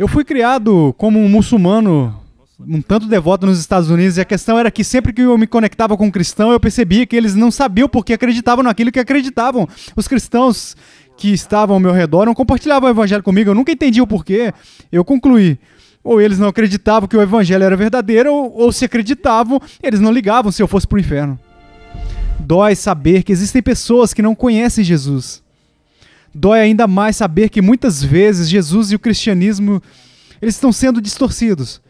Eu fui criado como um muçulmano um tanto devoto nos Estados Unidos e a questão era que sempre que eu me conectava com um cristão, eu percebia que eles não sabiam porque acreditavam naquilo que acreditavam. Os cristãos que estavam ao meu redor não compartilhavam o evangelho comigo, eu nunca entendi o porquê. Eu concluí ou eles não acreditavam que o evangelho era verdadeiro, ou, ou, se acreditavam, eles não ligavam se eu fosse pro inferno. Dói saber que existem pessoas que não conhecem Jesus. Dói ainda mais saber que muitas vezes Jesus e o cristianismo eles estão sendo distorcidos.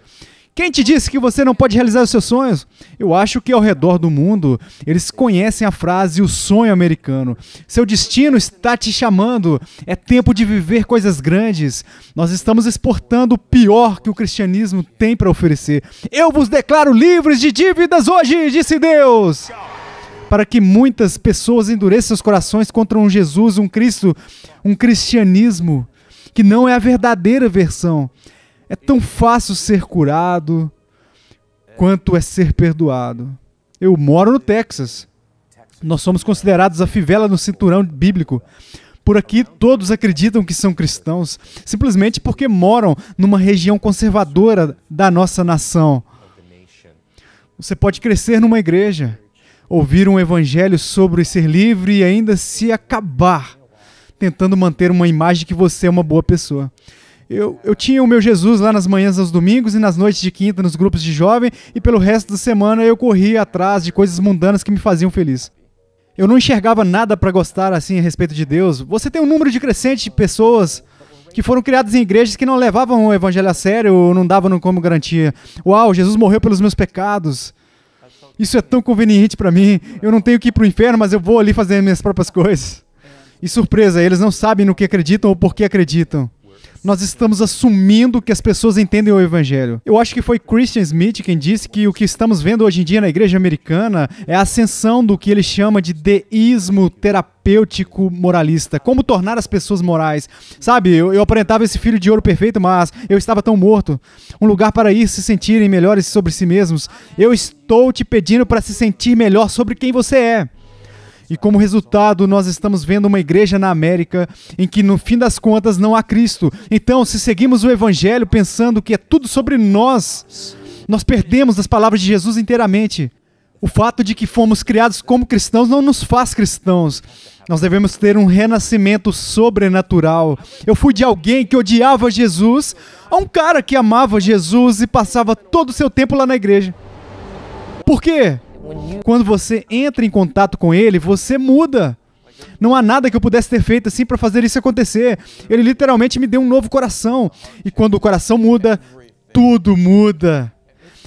Quem te disse que você não pode realizar os seus sonhos? Eu acho que ao redor do mundo eles conhecem a frase o sonho americano. Seu destino está te chamando. É tempo de viver coisas grandes. Nós estamos exportando o pior que o cristianismo tem para oferecer. Eu vos declaro livres de dívidas hoje, disse Deus para que muitas pessoas endureçam seus corações contra um Jesus, um Cristo, um cristianismo que não é a verdadeira versão. É tão fácil ser curado quanto é ser perdoado. Eu moro no Texas. Nós somos considerados a fivela no cinturão bíblico. Por aqui, todos acreditam que são cristãos, simplesmente porque moram numa região conservadora da nossa nação. Você pode crescer numa igreja, ouvir um evangelho sobre ser livre e ainda se acabar, tentando manter uma imagem que você é uma boa pessoa. Eu, eu tinha o meu Jesus lá nas manhãs aos domingos e nas noites de quinta nos grupos de jovem, e pelo resto da semana eu corria atrás de coisas mundanas que me faziam feliz. Eu não enxergava nada para gostar assim a respeito de Deus. Você tem um número crescente de pessoas que foram criadas em igrejas que não levavam o evangelho a sério ou não davam como garantia. Uau, Jesus morreu pelos meus pecados. Isso é tão conveniente para mim. Eu não tenho que ir para o inferno, mas eu vou ali fazer minhas próprias coisas. E surpresa, eles não sabem no que acreditam ou por que acreditam nós estamos assumindo que as pessoas entendem o evangelho. Eu acho que foi Christian Smith quem disse que o que estamos vendo hoje em dia na igreja americana é a ascensão do que ele chama de deísmo terapêutico moralista. Como tornar as pessoas morais. Sabe, eu, eu aparentava esse filho de ouro perfeito, mas eu estava tão morto. Um lugar para ir se sentirem melhores sobre si mesmos. Eu estou te pedindo para se sentir melhor sobre quem você é. E como resultado, nós estamos vendo uma igreja na América em que no fim das contas não há Cristo. Então, se seguimos o evangelho pensando que é tudo sobre nós, nós perdemos as palavras de Jesus inteiramente. O fato de que fomos criados como cristãos não nos faz cristãos. Nós devemos ter um renascimento sobrenatural. Eu fui de alguém que odiava Jesus a um cara que amava Jesus e passava todo o seu tempo lá na igreja. Por quê? Quando você entra em contato com ele, você muda. Não há nada que eu pudesse ter feito assim para fazer isso acontecer. Ele literalmente me deu um novo coração. E quando o coração muda, tudo muda.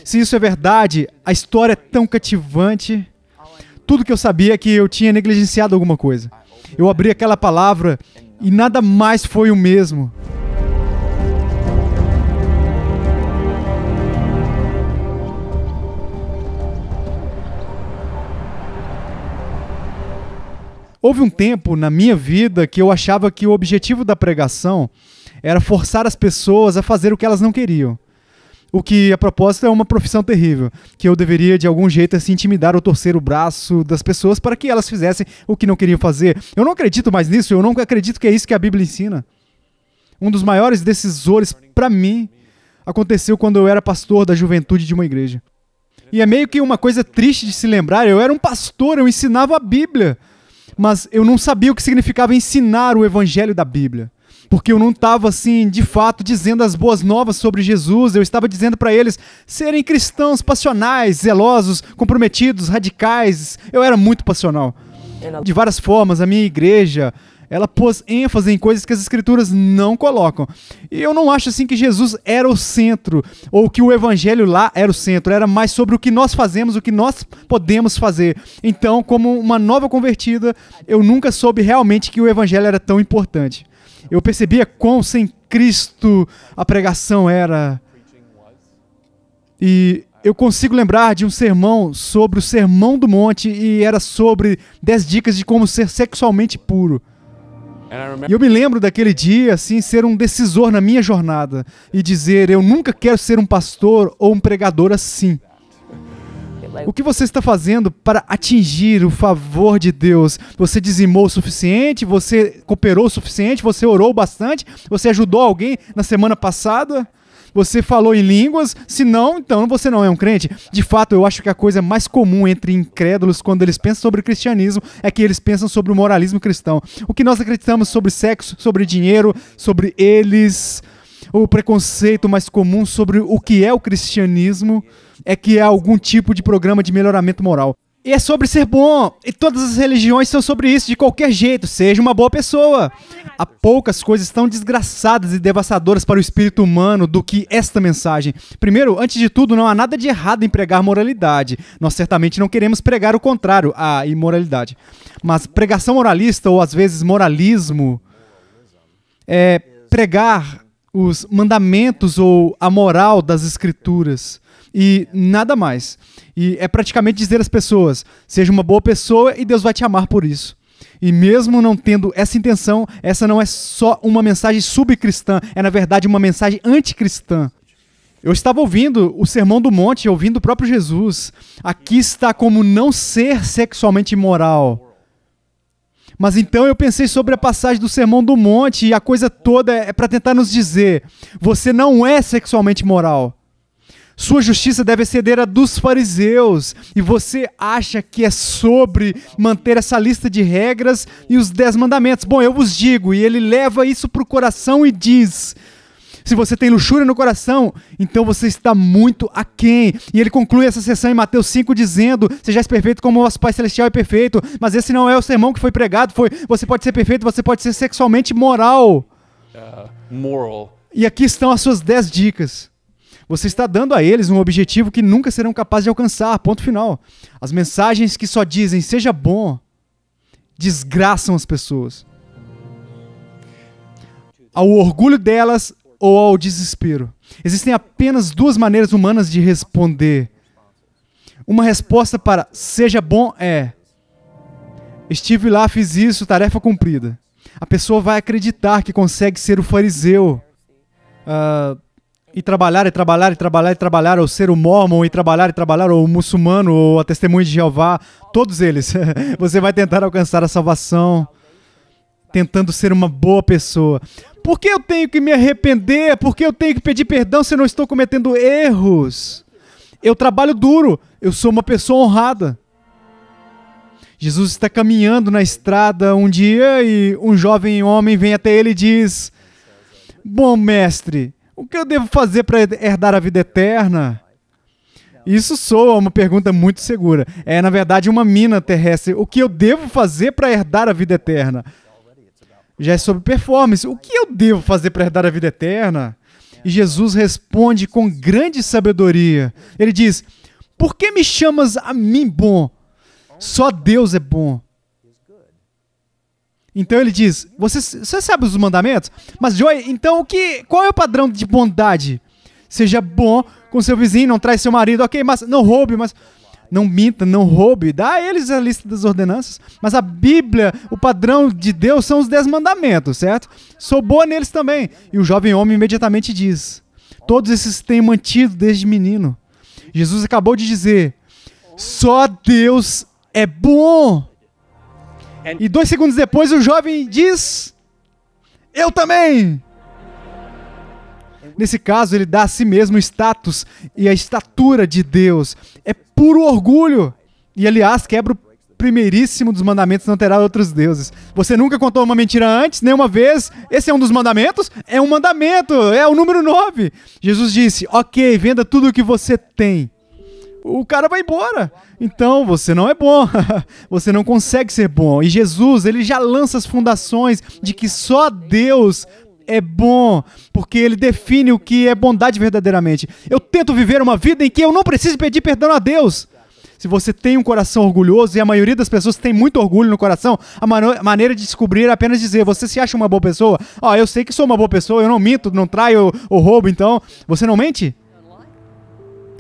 Se isso é verdade, a história é tão cativante. Tudo que eu sabia é que eu tinha negligenciado alguma coisa. Eu abri aquela palavra e nada mais foi o mesmo. Houve um tempo na minha vida que eu achava que o objetivo da pregação era forçar as pessoas a fazer o que elas não queriam. O que, a propósito, é uma profissão terrível, que eu deveria de algum jeito se assim, intimidar ou torcer o braço das pessoas para que elas fizessem o que não queriam fazer. Eu não acredito mais nisso, eu não acredito que é isso que a Bíblia ensina. Um dos maiores decisores para mim aconteceu quando eu era pastor da juventude de uma igreja. E é meio que uma coisa triste de se lembrar, eu era um pastor, eu ensinava a Bíblia mas eu não sabia o que significava ensinar o evangelho da Bíblia. Porque eu não estava assim, de fato, dizendo as boas novas sobre Jesus, eu estava dizendo para eles serem cristãos passionais, zelosos, comprometidos, radicais. Eu era muito passional. De várias formas, a minha igreja, ela pôs ênfase em coisas que as escrituras não colocam. E eu não acho assim que Jesus era o centro, ou que o evangelho lá era o centro, era mais sobre o que nós fazemos, o que nós podemos fazer. Então, como uma nova convertida, eu nunca soube realmente que o evangelho era tão importante. Eu percebia quão sem Cristo a pregação era. E eu consigo lembrar de um sermão sobre o Sermão do Monte e era sobre 10 dicas de como ser sexualmente puro. E eu me lembro daquele dia, assim, ser um decisor na minha jornada e dizer: eu nunca quero ser um pastor ou um pregador assim. O que você está fazendo para atingir o favor de Deus? Você dizimou o suficiente? Você cooperou o suficiente? Você orou bastante? Você ajudou alguém na semana passada? Você falou em línguas, se não, então você não é um crente. De fato, eu acho que a coisa mais comum entre incrédulos quando eles pensam sobre o cristianismo é que eles pensam sobre o moralismo cristão. O que nós acreditamos sobre sexo, sobre dinheiro, sobre eles, o preconceito mais comum sobre o que é o cristianismo é que é algum tipo de programa de melhoramento moral. E é sobre ser bom. E todas as religiões são sobre isso, de qualquer jeito. Seja uma boa pessoa. Há poucas coisas tão desgraçadas e devastadoras para o espírito humano do que esta mensagem. Primeiro, antes de tudo, não há nada de errado em pregar moralidade. Nós certamente não queremos pregar o contrário, a imoralidade. Mas pregação moralista, ou às vezes moralismo, é pregar os mandamentos ou a moral das escrituras e nada mais. E é praticamente dizer às pessoas: seja uma boa pessoa e Deus vai te amar por isso. E mesmo não tendo essa intenção, essa não é só uma mensagem subcristã, é na verdade uma mensagem anticristã. Eu estava ouvindo o Sermão do Monte, ouvindo o próprio Jesus. Aqui está como não ser sexualmente imoral. Mas então eu pensei sobre a passagem do Sermão do Monte e a coisa toda é para tentar nos dizer: você não é sexualmente moral. Sua justiça deve exceder a dos fariseus. E você acha que é sobre manter essa lista de regras e os dez mandamentos? Bom, eu vos digo. E ele leva isso para o coração e diz: se você tem luxúria no coração, então você está muito aquém. E ele conclui essa sessão em Mateus 5 dizendo: Sejais é perfeito como o vosso Pai Celestial é perfeito. Mas esse não é o sermão que foi pregado, foi você pode ser perfeito, você pode ser sexualmente moral. Uh, moral. E aqui estão as suas dez dicas. Você está dando a eles um objetivo que nunca serão capazes de alcançar. Ponto final. As mensagens que só dizem seja bom desgraçam as pessoas. Ao orgulho delas ou ao desespero. Existem apenas duas maneiras humanas de responder. Uma resposta para seja bom é: estive lá, fiz isso, tarefa cumprida. A pessoa vai acreditar que consegue ser o fariseu. Uh, e trabalhar, e trabalhar, e trabalhar, e trabalhar, ou ser o mormon, e trabalhar, e trabalhar, ou o muçulmano, ou a testemunha de Jeová, todos eles. Você vai tentar alcançar a salvação, tentando ser uma boa pessoa. Por que eu tenho que me arrepender? Por que eu tenho que pedir perdão se eu não estou cometendo erros? Eu trabalho duro, eu sou uma pessoa honrada. Jesus está caminhando na estrada um dia e um jovem homem vem até ele e diz: Bom mestre, o que eu devo fazer para herdar a vida eterna? Isso soa uma pergunta muito segura. É, na verdade, uma mina terrestre. O que eu devo fazer para herdar a vida eterna? Já é sobre performance. O que eu devo fazer para herdar a vida eterna? E Jesus responde com grande sabedoria. Ele diz: Por que me chamas a mim bom? Só Deus é bom. Então ele diz: você, você sabe os mandamentos? Mas, Joey, então o que, qual é o padrão de bondade? Seja bom com seu vizinho, não trai seu marido, ok, mas não roube, mas não minta, não roube. Dá a eles a lista das ordenanças. Mas a Bíblia, o padrão de Deus são os dez mandamentos, certo? Sou boa neles também. E o jovem homem imediatamente diz: Todos esses têm mantido desde menino. Jesus acabou de dizer: Só Deus é bom. E dois segundos depois o jovem diz: Eu também! Nesse caso, ele dá a si mesmo o status e a estatura de Deus. É puro orgulho. E, aliás, quebra o primeiríssimo dos mandamentos: não terá outros deuses. Você nunca contou uma mentira antes, nem uma vez. Esse é um dos mandamentos? É um mandamento, é o número 9. Jesus disse: Ok, venda tudo o que você tem o cara vai embora. Então você não é bom, você não consegue ser bom. E Jesus, ele já lança as fundações de que só Deus é bom, porque ele define o que é bondade verdadeiramente. Eu tento viver uma vida em que eu não preciso pedir perdão a Deus. Se você tem um coração orgulhoso, e a maioria das pessoas tem muito orgulho no coração, a maneira de descobrir é apenas dizer: você se acha uma boa pessoa? Ó, oh, eu sei que sou uma boa pessoa, eu não minto, não traio ou roubo, então. Você não mente?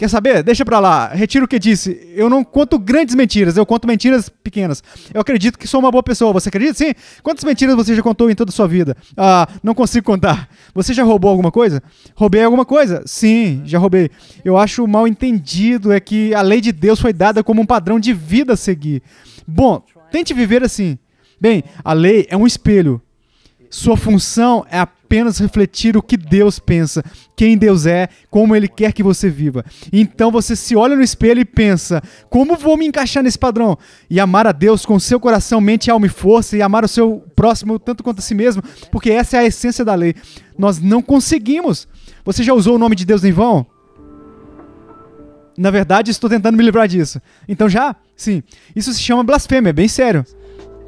Quer saber? Deixa pra lá. Retiro o que disse. Eu não conto grandes mentiras, eu conto mentiras pequenas. Eu acredito que sou uma boa pessoa. Você acredita? Sim? Quantas mentiras você já contou em toda a sua vida? Ah, não consigo contar. Você já roubou alguma coisa? Roubei alguma coisa? Sim, já roubei. Eu acho mal entendido é que a lei de Deus foi dada como um padrão de vida a seguir. Bom, tente viver assim. Bem, a lei é um espelho sua função é apenas refletir o que Deus pensa, quem Deus é, como Ele quer que você viva. Então você se olha no espelho e pensa: como vou me encaixar nesse padrão? E amar a Deus com seu coração, mente, alma e força, e amar o seu próximo tanto quanto a si mesmo, porque essa é a essência da lei. Nós não conseguimos. Você já usou o nome de Deus em vão? Na verdade, estou tentando me livrar disso. Então já? Sim. Isso se chama blasfêmia, é bem sério.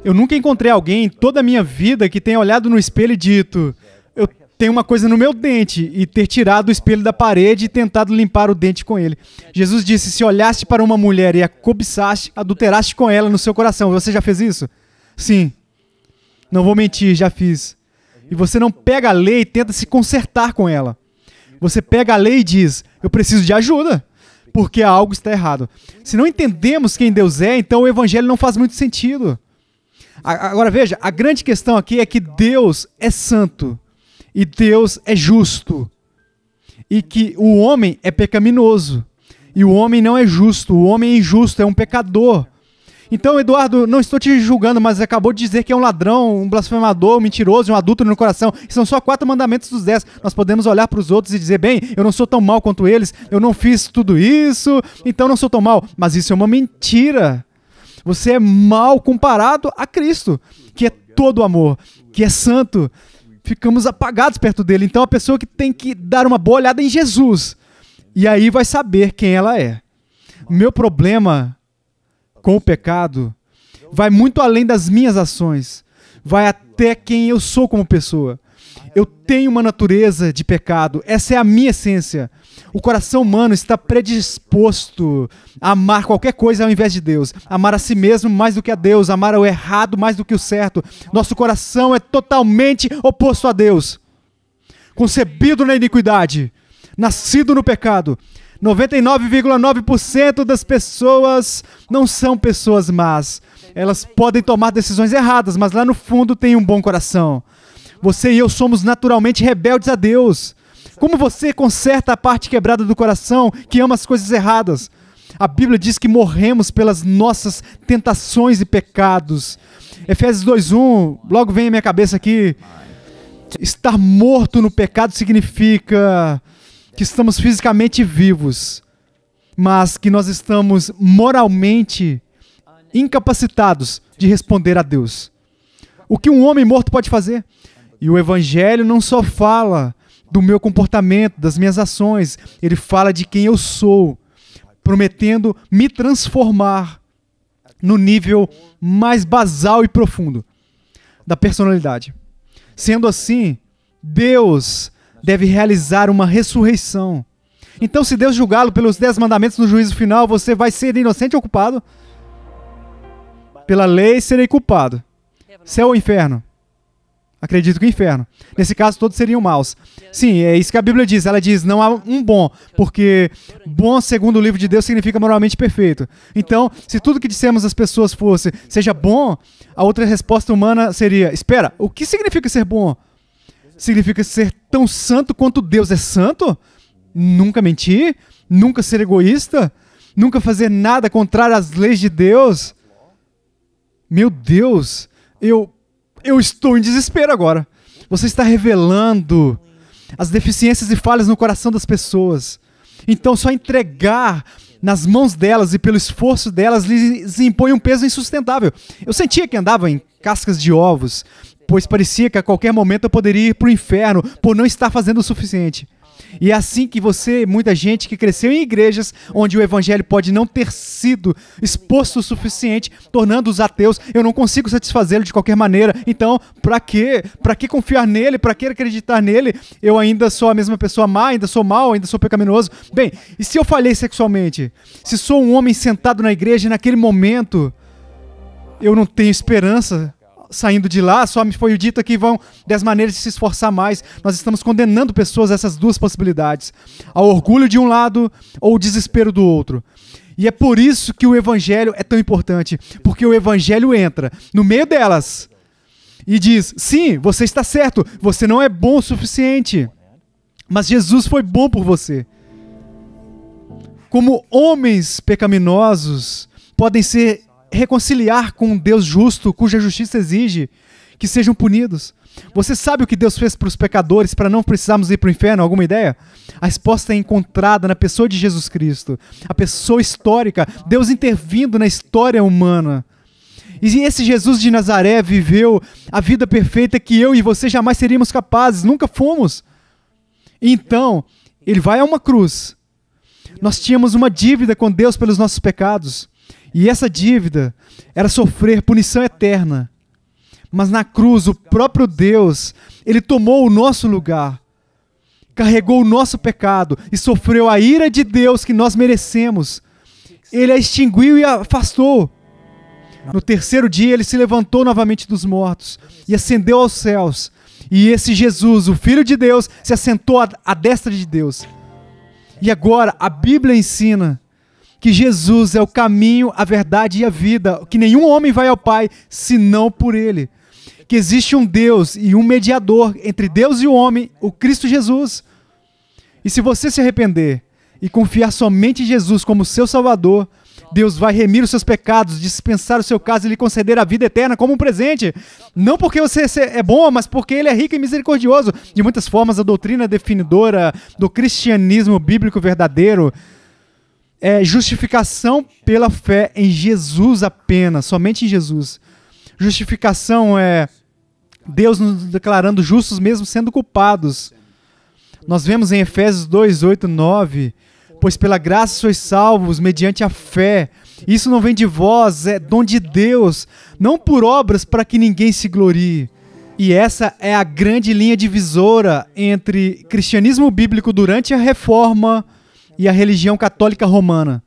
Eu nunca encontrei alguém em toda a minha vida que tenha olhado no espelho e dito: Eu tenho uma coisa no meu dente, e ter tirado o espelho da parede e tentado limpar o dente com ele. Jesus disse: Se olhaste para uma mulher e a cobiçaste, adulteraste com ela no seu coração. Você já fez isso? Sim. Não vou mentir, já fiz. E você não pega a lei e tenta se consertar com ela. Você pega a lei e diz: Eu preciso de ajuda, porque algo está errado. Se não entendemos quem Deus é, então o evangelho não faz muito sentido. Agora veja, a grande questão aqui é que Deus é santo e Deus é justo e que o homem é pecaminoso e o homem não é justo, o homem é injusto, é um pecador. Então, Eduardo, não estou te julgando, mas acabou de dizer que é um ladrão, um blasfemador, um mentiroso, um adulto no coração. São só quatro mandamentos dos dez. Nós podemos olhar para os outros e dizer, bem, eu não sou tão mal quanto eles, eu não fiz tudo isso, então não sou tão mal. Mas isso é uma mentira. Você é mal comparado a Cristo, que é todo amor, que é santo. Ficamos apagados perto dele. Então a pessoa que tem que dar uma boa olhada em Jesus e aí vai saber quem ela é. Meu problema com o pecado vai muito além das minhas ações, vai até quem eu sou como pessoa. Eu tenho uma natureza de pecado, essa é a minha essência. O coração humano está predisposto a amar qualquer coisa ao invés de Deus, amar a si mesmo mais do que a Deus, amar o errado mais do que o certo. Nosso coração é totalmente oposto a Deus. Concebido na iniquidade, nascido no pecado. 99,9% das pessoas não são pessoas más. Elas podem tomar decisões erradas, mas lá no fundo tem um bom coração. Você e eu somos naturalmente rebeldes a Deus. Como você conserta a parte quebrada do coração que ama as coisas erradas? A Bíblia diz que morremos pelas nossas tentações e pecados. Efésios 2:1, logo vem à minha cabeça aqui. Estar morto no pecado significa que estamos fisicamente vivos, mas que nós estamos moralmente incapacitados de responder a Deus. O que um homem morto pode fazer? E o evangelho não só fala do meu comportamento, das minhas ações. Ele fala de quem eu sou, prometendo me transformar no nível mais basal e profundo da personalidade. Sendo assim, Deus deve realizar uma ressurreição. Então, se Deus julgá-lo pelos dez mandamentos no juízo final, você vai ser inocente ou culpado? Pela lei serei culpado. Céu ou inferno? acredito que o inferno. Nesse caso, todos seriam maus. Sim, é isso que a Bíblia diz. Ela diz: não há um bom, porque bom, segundo o livro de Deus, significa moralmente perfeito. Então, se tudo que dissemos às pessoas fosse seja bom, a outra resposta humana seria: espera, o que significa ser bom? Significa ser tão santo quanto Deus é santo? Nunca mentir? Nunca ser egoísta? Nunca fazer nada contrário às leis de Deus? Meu Deus, eu eu estou em desespero agora. Você está revelando as deficiências e falhas no coração das pessoas. Então, só entregar nas mãos delas e pelo esforço delas lhes impõe um peso insustentável. Eu sentia que andava em cascas de ovos, pois parecia que a qualquer momento eu poderia ir para o inferno por não estar fazendo o suficiente. E é assim que você, muita gente que cresceu em igrejas onde o evangelho pode não ter sido exposto o suficiente, tornando os ateus, eu não consigo satisfazê-lo de qualquer maneira. Então, para quê? Para que confiar nele? Para que acreditar nele? Eu ainda sou a mesma pessoa má, ainda sou mal, ainda sou pecaminoso. Bem, e se eu falhei sexualmente? Se sou um homem sentado na igreja e naquele momento eu não tenho esperança saindo de lá, só me foi dito que vão das maneiras de se esforçar mais. Nós estamos condenando pessoas a essas duas possibilidades: ao orgulho de um lado ou o desespero do outro. E é por isso que o evangelho é tão importante, porque o evangelho entra no meio delas e diz: "Sim, você está certo, você não é bom o suficiente, mas Jesus foi bom por você." Como homens pecaminosos podem ser reconciliar com um Deus justo, cuja justiça exige que sejam punidos. Você sabe o que Deus fez para os pecadores para não precisarmos ir para o inferno? Alguma ideia? A resposta é encontrada na pessoa de Jesus Cristo, a pessoa histórica, Deus intervindo na história humana. E esse Jesus de Nazaré viveu a vida perfeita que eu e você jamais seríamos capazes, nunca fomos. Então, ele vai a uma cruz. Nós tínhamos uma dívida com Deus pelos nossos pecados. E essa dívida era sofrer punição eterna. Mas na cruz, o próprio Deus, ele tomou o nosso lugar, carregou o nosso pecado e sofreu a ira de Deus que nós merecemos. Ele a extinguiu e a afastou. No terceiro dia, ele se levantou novamente dos mortos e ascendeu aos céus. E esse Jesus, o Filho de Deus, se assentou à destra de Deus. E agora, a Bíblia ensina que Jesus é o caminho, a verdade e a vida, que nenhum homem vai ao Pai senão por ele. Que existe um Deus e um mediador entre Deus e o homem, o Cristo Jesus. E se você se arrepender e confiar somente em Jesus como seu Salvador, Deus vai remir os seus pecados, dispensar o seu caso e lhe conceder a vida eterna como um presente. Não porque você é bom, mas porque ele é rico e misericordioso. De muitas formas, a doutrina definidora do cristianismo bíblico verdadeiro é justificação pela fé em Jesus apenas, somente em Jesus. Justificação é Deus nos declarando justos mesmo sendo culpados. Nós vemos em Efésios 2, 8, 9: Pois pela graça sois salvos, mediante a fé. Isso não vem de vós, é dom de Deus, não por obras para que ninguém se glorie. E essa é a grande linha divisora entre cristianismo bíblico durante a reforma e a religião católica romana.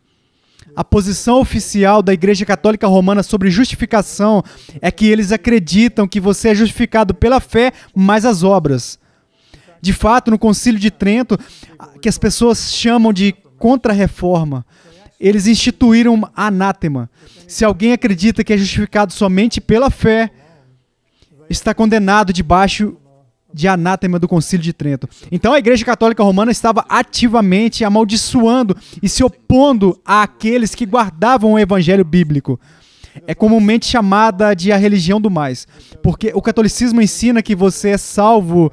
A posição oficial da Igreja Católica Romana sobre justificação é que eles acreditam que você é justificado pela fé mais as obras. De fato, no Concílio de Trento, que as pessoas chamam de contra-reforma, eles instituíram anátema. Se alguém acredita que é justificado somente pela fé, está condenado debaixo de anátema do Concílio de Trento. Então a Igreja Católica Romana estava ativamente amaldiçoando e se opondo àqueles que guardavam o evangelho bíblico. É comumente chamada de a religião do mais, porque o catolicismo ensina que você é salvo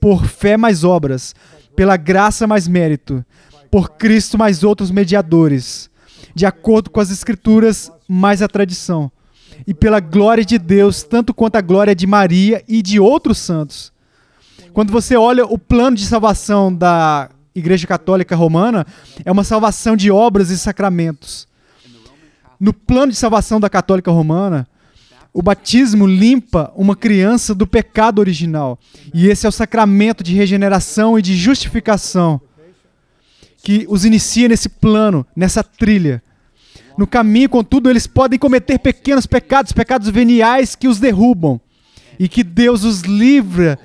por fé mais obras, pela graça mais mérito, por Cristo mais outros mediadores, de acordo com as escrituras mais a tradição, e pela glória de Deus, tanto quanto a glória de Maria e de outros santos. Quando você olha o plano de salvação da Igreja Católica Romana, é uma salvação de obras e sacramentos. No plano de salvação da Católica Romana, o batismo limpa uma criança do pecado original. E esse é o sacramento de regeneração e de justificação que os inicia nesse plano, nessa trilha. No caminho, contudo, eles podem cometer pequenos pecados, pecados veniais que os derrubam. E que Deus os livra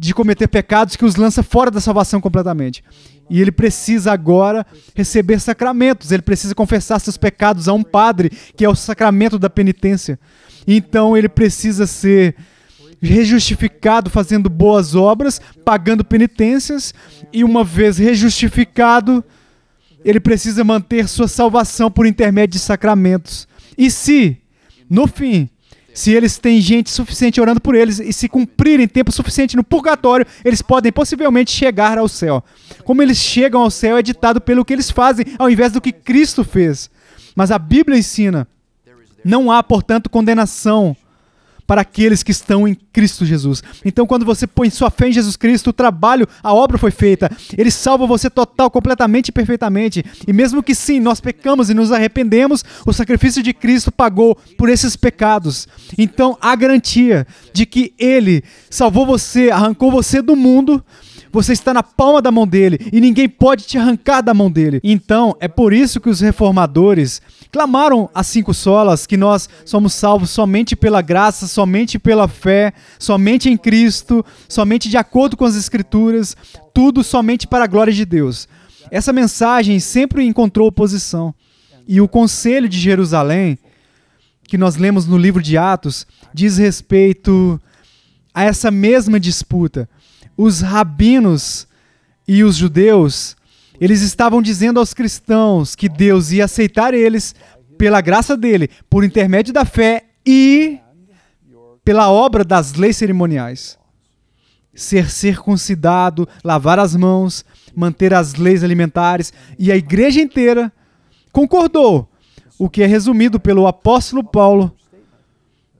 de cometer pecados que os lança fora da salvação completamente. E ele precisa agora receber sacramentos, ele precisa confessar seus pecados a um padre, que é o sacramento da penitência. Então ele precisa ser rejustificado fazendo boas obras, pagando penitências, e uma vez rejustificado, ele precisa manter sua salvação por intermédio de sacramentos. E se, no fim, se eles têm gente suficiente orando por eles e se cumprirem tempo suficiente no purgatório, eles podem possivelmente chegar ao céu. Como eles chegam ao céu é ditado pelo que eles fazem, ao invés do que Cristo fez. Mas a Bíblia ensina: não há, portanto, condenação para aqueles que estão em Cristo Jesus. Então, quando você põe sua fé em Jesus Cristo, o trabalho, a obra foi feita. Ele salva você total, completamente e perfeitamente. E mesmo que sim, nós pecamos e nos arrependemos, o sacrifício de Cristo pagou por esses pecados. Então, a garantia de que ele salvou você, arrancou você do mundo, você está na palma da mão dele e ninguém pode te arrancar da mão dele. Então, é por isso que os reformadores clamaram as cinco solas que nós somos salvos somente pela graça, somente pela fé, somente em Cristo, somente de acordo com as Escrituras, tudo somente para a glória de Deus. Essa mensagem sempre encontrou oposição. E o Conselho de Jerusalém, que nós lemos no livro de Atos, diz respeito a essa mesma disputa. Os rabinos e os judeus eles estavam dizendo aos cristãos que Deus ia aceitar eles pela graça dele, por intermédio da fé e pela obra das leis cerimoniais. Ser circuncidado, lavar as mãos, manter as leis alimentares, e a igreja inteira concordou, o que é resumido pelo apóstolo Paulo,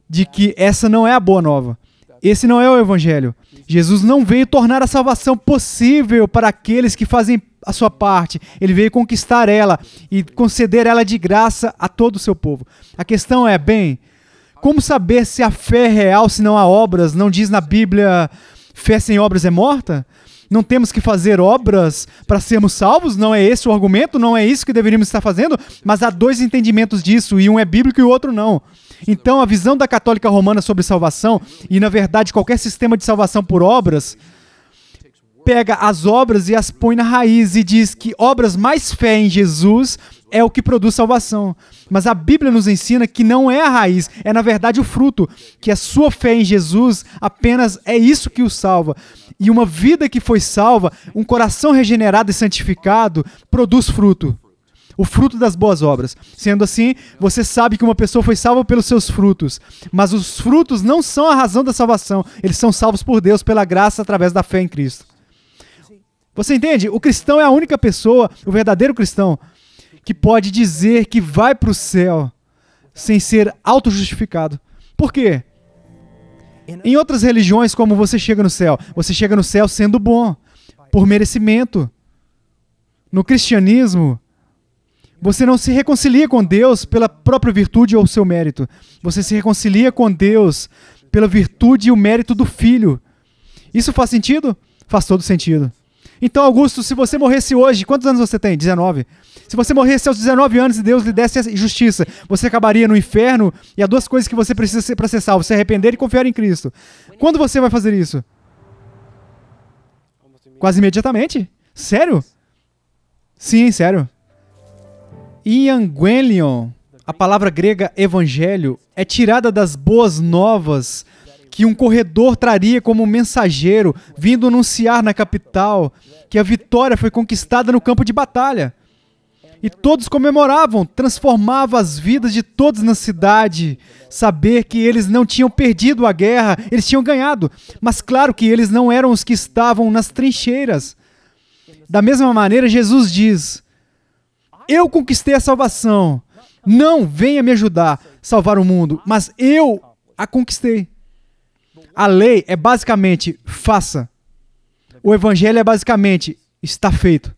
de que essa não é a boa nova. Esse não é o Evangelho. Jesus não veio tornar a salvação possível para aqueles que fazem a sua parte. Ele veio conquistar ela e conceder ela de graça a todo o seu povo. A questão é, bem, como saber se a fé é real se não há obras? Não diz na Bíblia fé sem obras é morta? Não temos que fazer obras para sermos salvos? Não é esse o argumento? Não é isso que deveríamos estar fazendo? Mas há dois entendimentos disso, e um é bíblico e o outro não. Então, a visão da católica romana sobre salvação, e na verdade qualquer sistema de salvação por obras, pega as obras e as põe na raiz e diz que obras mais fé em Jesus é o que produz salvação. Mas a Bíblia nos ensina que não é a raiz, é na verdade o fruto, que a sua fé em Jesus apenas é isso que o salva. E uma vida que foi salva, um coração regenerado e santificado, produz fruto. O fruto das boas obras. Sendo assim, você sabe que uma pessoa foi salva pelos seus frutos. Mas os frutos não são a razão da salvação. Eles são salvos por Deus pela graça através da fé em Cristo. Você entende? O cristão é a única pessoa, o verdadeiro cristão, que pode dizer que vai para o céu sem ser autojustificado. Por quê? Em outras religiões, como você chega no céu? Você chega no céu sendo bom, por merecimento. No cristianismo, você não se reconcilia com Deus pela própria virtude ou seu mérito. Você se reconcilia com Deus pela virtude e o mérito do filho. Isso faz sentido? Faz todo sentido. Então, Augusto, se você morresse hoje, quantos anos você tem? 19. Se você morresse aos 19 anos e Deus lhe desse justiça, você acabaria no inferno e há duas coisas que você precisa para ser salvo: se arrepender e confiar em Cristo. Quando você vai fazer isso? Quase imediatamente? Sério? Sim, sério. Iangelion, a palavra grega evangelho, é tirada das boas novas que um corredor traria como mensageiro, vindo anunciar na capital que a vitória foi conquistada no campo de batalha. E todos comemoravam, transformava as vidas de todos na cidade. Saber que eles não tinham perdido a guerra, eles tinham ganhado. Mas claro que eles não eram os que estavam nas trincheiras. Da mesma maneira, Jesus diz: Eu conquistei a salvação. Não venha me ajudar a salvar o mundo, mas eu a conquistei. A lei é basicamente faça. O evangelho é basicamente está feito.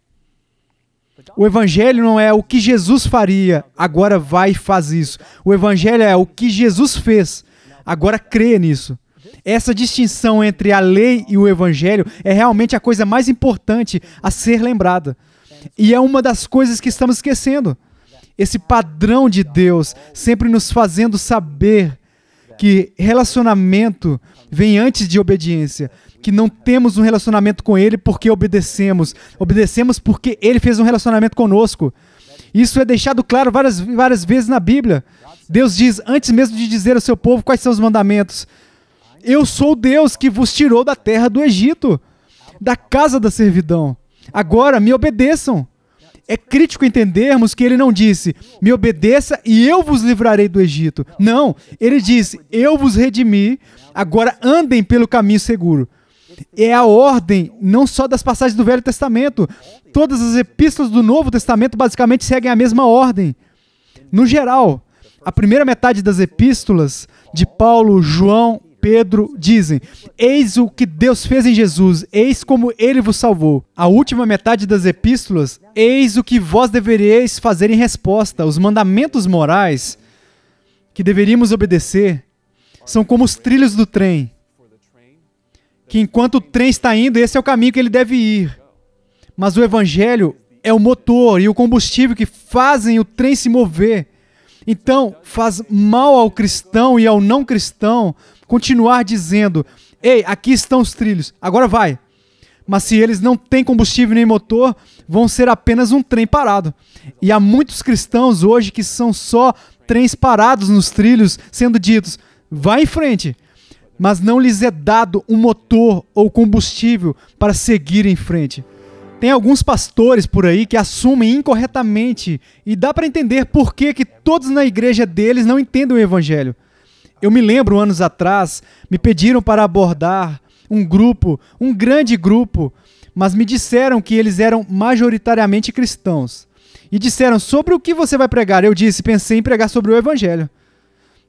O evangelho não é o que Jesus faria, agora vai e faz isso. O evangelho é o que Jesus fez, agora crê nisso. Essa distinção entre a lei e o evangelho é realmente a coisa mais importante a ser lembrada. E é uma das coisas que estamos esquecendo. Esse padrão de Deus sempre nos fazendo saber que relacionamento vem antes de obediência que não temos um relacionamento com Ele porque obedecemos. Obedecemos porque Ele fez um relacionamento conosco. Isso é deixado claro várias, várias vezes na Bíblia. Deus diz, antes mesmo de dizer ao seu povo quais são os mandamentos: Eu sou Deus que vos tirou da terra do Egito, da casa da servidão. Agora me obedeçam. É crítico entendermos que ele não disse, me obedeça e eu vos livrarei do Egito. Não, ele disse, eu vos redimi, agora andem pelo caminho seguro é a ordem não só das passagens do Velho Testamento. Todas as epístolas do Novo Testamento basicamente seguem a mesma ordem. No geral, a primeira metade das epístolas de Paulo, João, Pedro dizem: Eis o que Deus fez em Jesus, eis como ele vos salvou. A última metade das epístolas: Eis o que vós deveríeis fazer em resposta. Os mandamentos morais que deveríamos obedecer são como os trilhos do trem que enquanto o trem está indo, esse é o caminho que ele deve ir. Mas o evangelho é o motor e o combustível que fazem o trem se mover. Então, faz mal ao cristão e ao não cristão continuar dizendo: "Ei, aqui estão os trilhos, agora vai". Mas se eles não têm combustível nem motor, vão ser apenas um trem parado. E há muitos cristãos hoje que são só trens parados nos trilhos, sendo ditos: "Vai em frente, mas não lhes é dado um motor ou combustível para seguir em frente. Tem alguns pastores por aí que assumem incorretamente e dá para entender por que, que todos na igreja deles não entendem o evangelho. Eu me lembro anos atrás, me pediram para abordar um grupo, um grande grupo, mas me disseram que eles eram majoritariamente cristãos. E disseram: "Sobre o que você vai pregar?" Eu disse: "Pensei em pregar sobre o evangelho."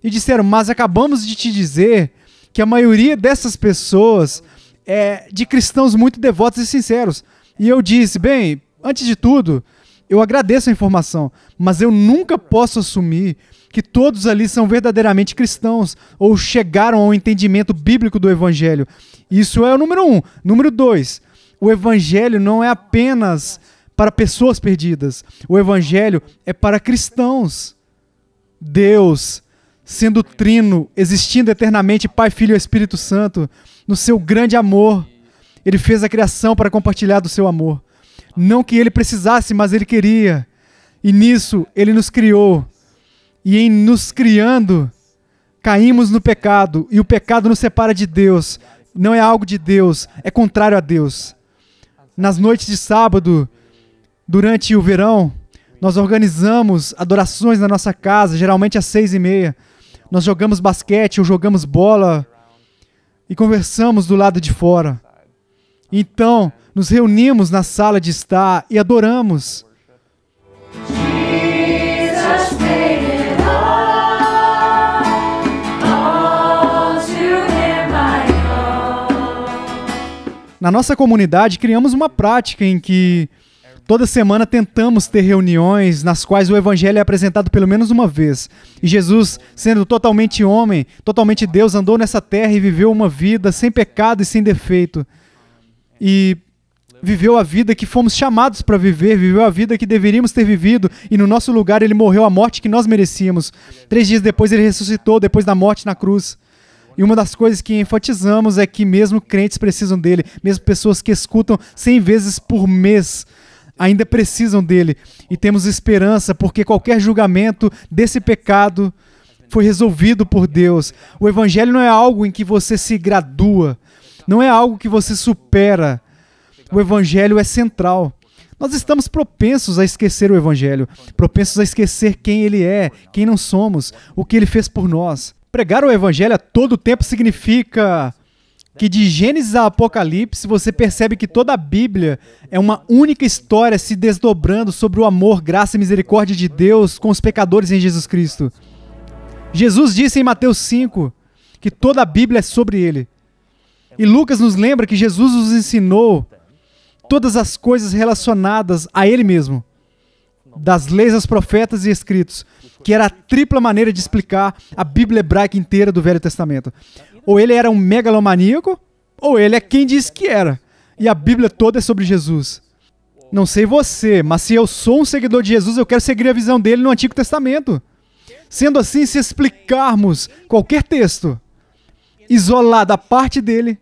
E disseram: "Mas acabamos de te dizer que a maioria dessas pessoas é de cristãos muito devotos e sinceros. E eu disse, bem, antes de tudo, eu agradeço a informação, mas eu nunca posso assumir que todos ali são verdadeiramente cristãos ou chegaram ao entendimento bíblico do evangelho. Isso é o número um. Número dois, o evangelho não é apenas para pessoas perdidas. O evangelho é para cristãos. Deus sendo trino, existindo eternamente Pai, Filho e Espírito Santo, no seu grande amor, ele fez a criação para compartilhar do seu amor. Não que ele precisasse, mas ele queria. E nisso ele nos criou. E em nos criando, caímos no pecado. E o pecado nos separa de Deus. Não é algo de Deus, é contrário a Deus. Nas noites de sábado, durante o verão, nós organizamos adorações na nossa casa, geralmente às seis e meia. Nós jogamos basquete ou jogamos bola e conversamos do lado de fora. Então, nos reunimos na sala de estar e adoramos. Na nossa comunidade, criamos uma prática em que Toda semana tentamos ter reuniões nas quais o evangelho é apresentado pelo menos uma vez. E Jesus, sendo totalmente homem, totalmente Deus, andou nessa terra e viveu uma vida sem pecado e sem defeito. E viveu a vida que fomos chamados para viver, viveu a vida que deveríamos ter vivido, e no nosso lugar ele morreu a morte que nós merecíamos. Três dias depois ele ressuscitou, depois da morte na cruz. E uma das coisas que enfatizamos é que mesmo crentes precisam dele, mesmo pessoas que escutam 100 vezes por mês ainda precisam dele e temos esperança porque qualquer julgamento desse pecado foi resolvido por Deus. O evangelho não é algo em que você se gradua, não é algo que você supera. O evangelho é central. Nós estamos propensos a esquecer o evangelho, propensos a esquecer quem ele é, quem não somos, o que ele fez por nós. Pregar o evangelho a todo tempo significa que de Gênesis a Apocalipse você percebe que toda a Bíblia é uma única história se desdobrando sobre o amor, graça e misericórdia de Deus com os pecadores em Jesus Cristo. Jesus disse em Mateus 5 que toda a Bíblia é sobre ele. E Lucas nos lembra que Jesus nos ensinou todas as coisas relacionadas a ele mesmo, das leis aos profetas e escritos, que era a tripla maneira de explicar a Bíblia hebraica inteira do Velho Testamento. Ou ele era um megalomaníaco, ou ele é quem disse que era. E a Bíblia toda é sobre Jesus. Não sei você, mas se eu sou um seguidor de Jesus, eu quero seguir a visão dele no Antigo Testamento. Sendo assim, se explicarmos qualquer texto isolado à parte dele,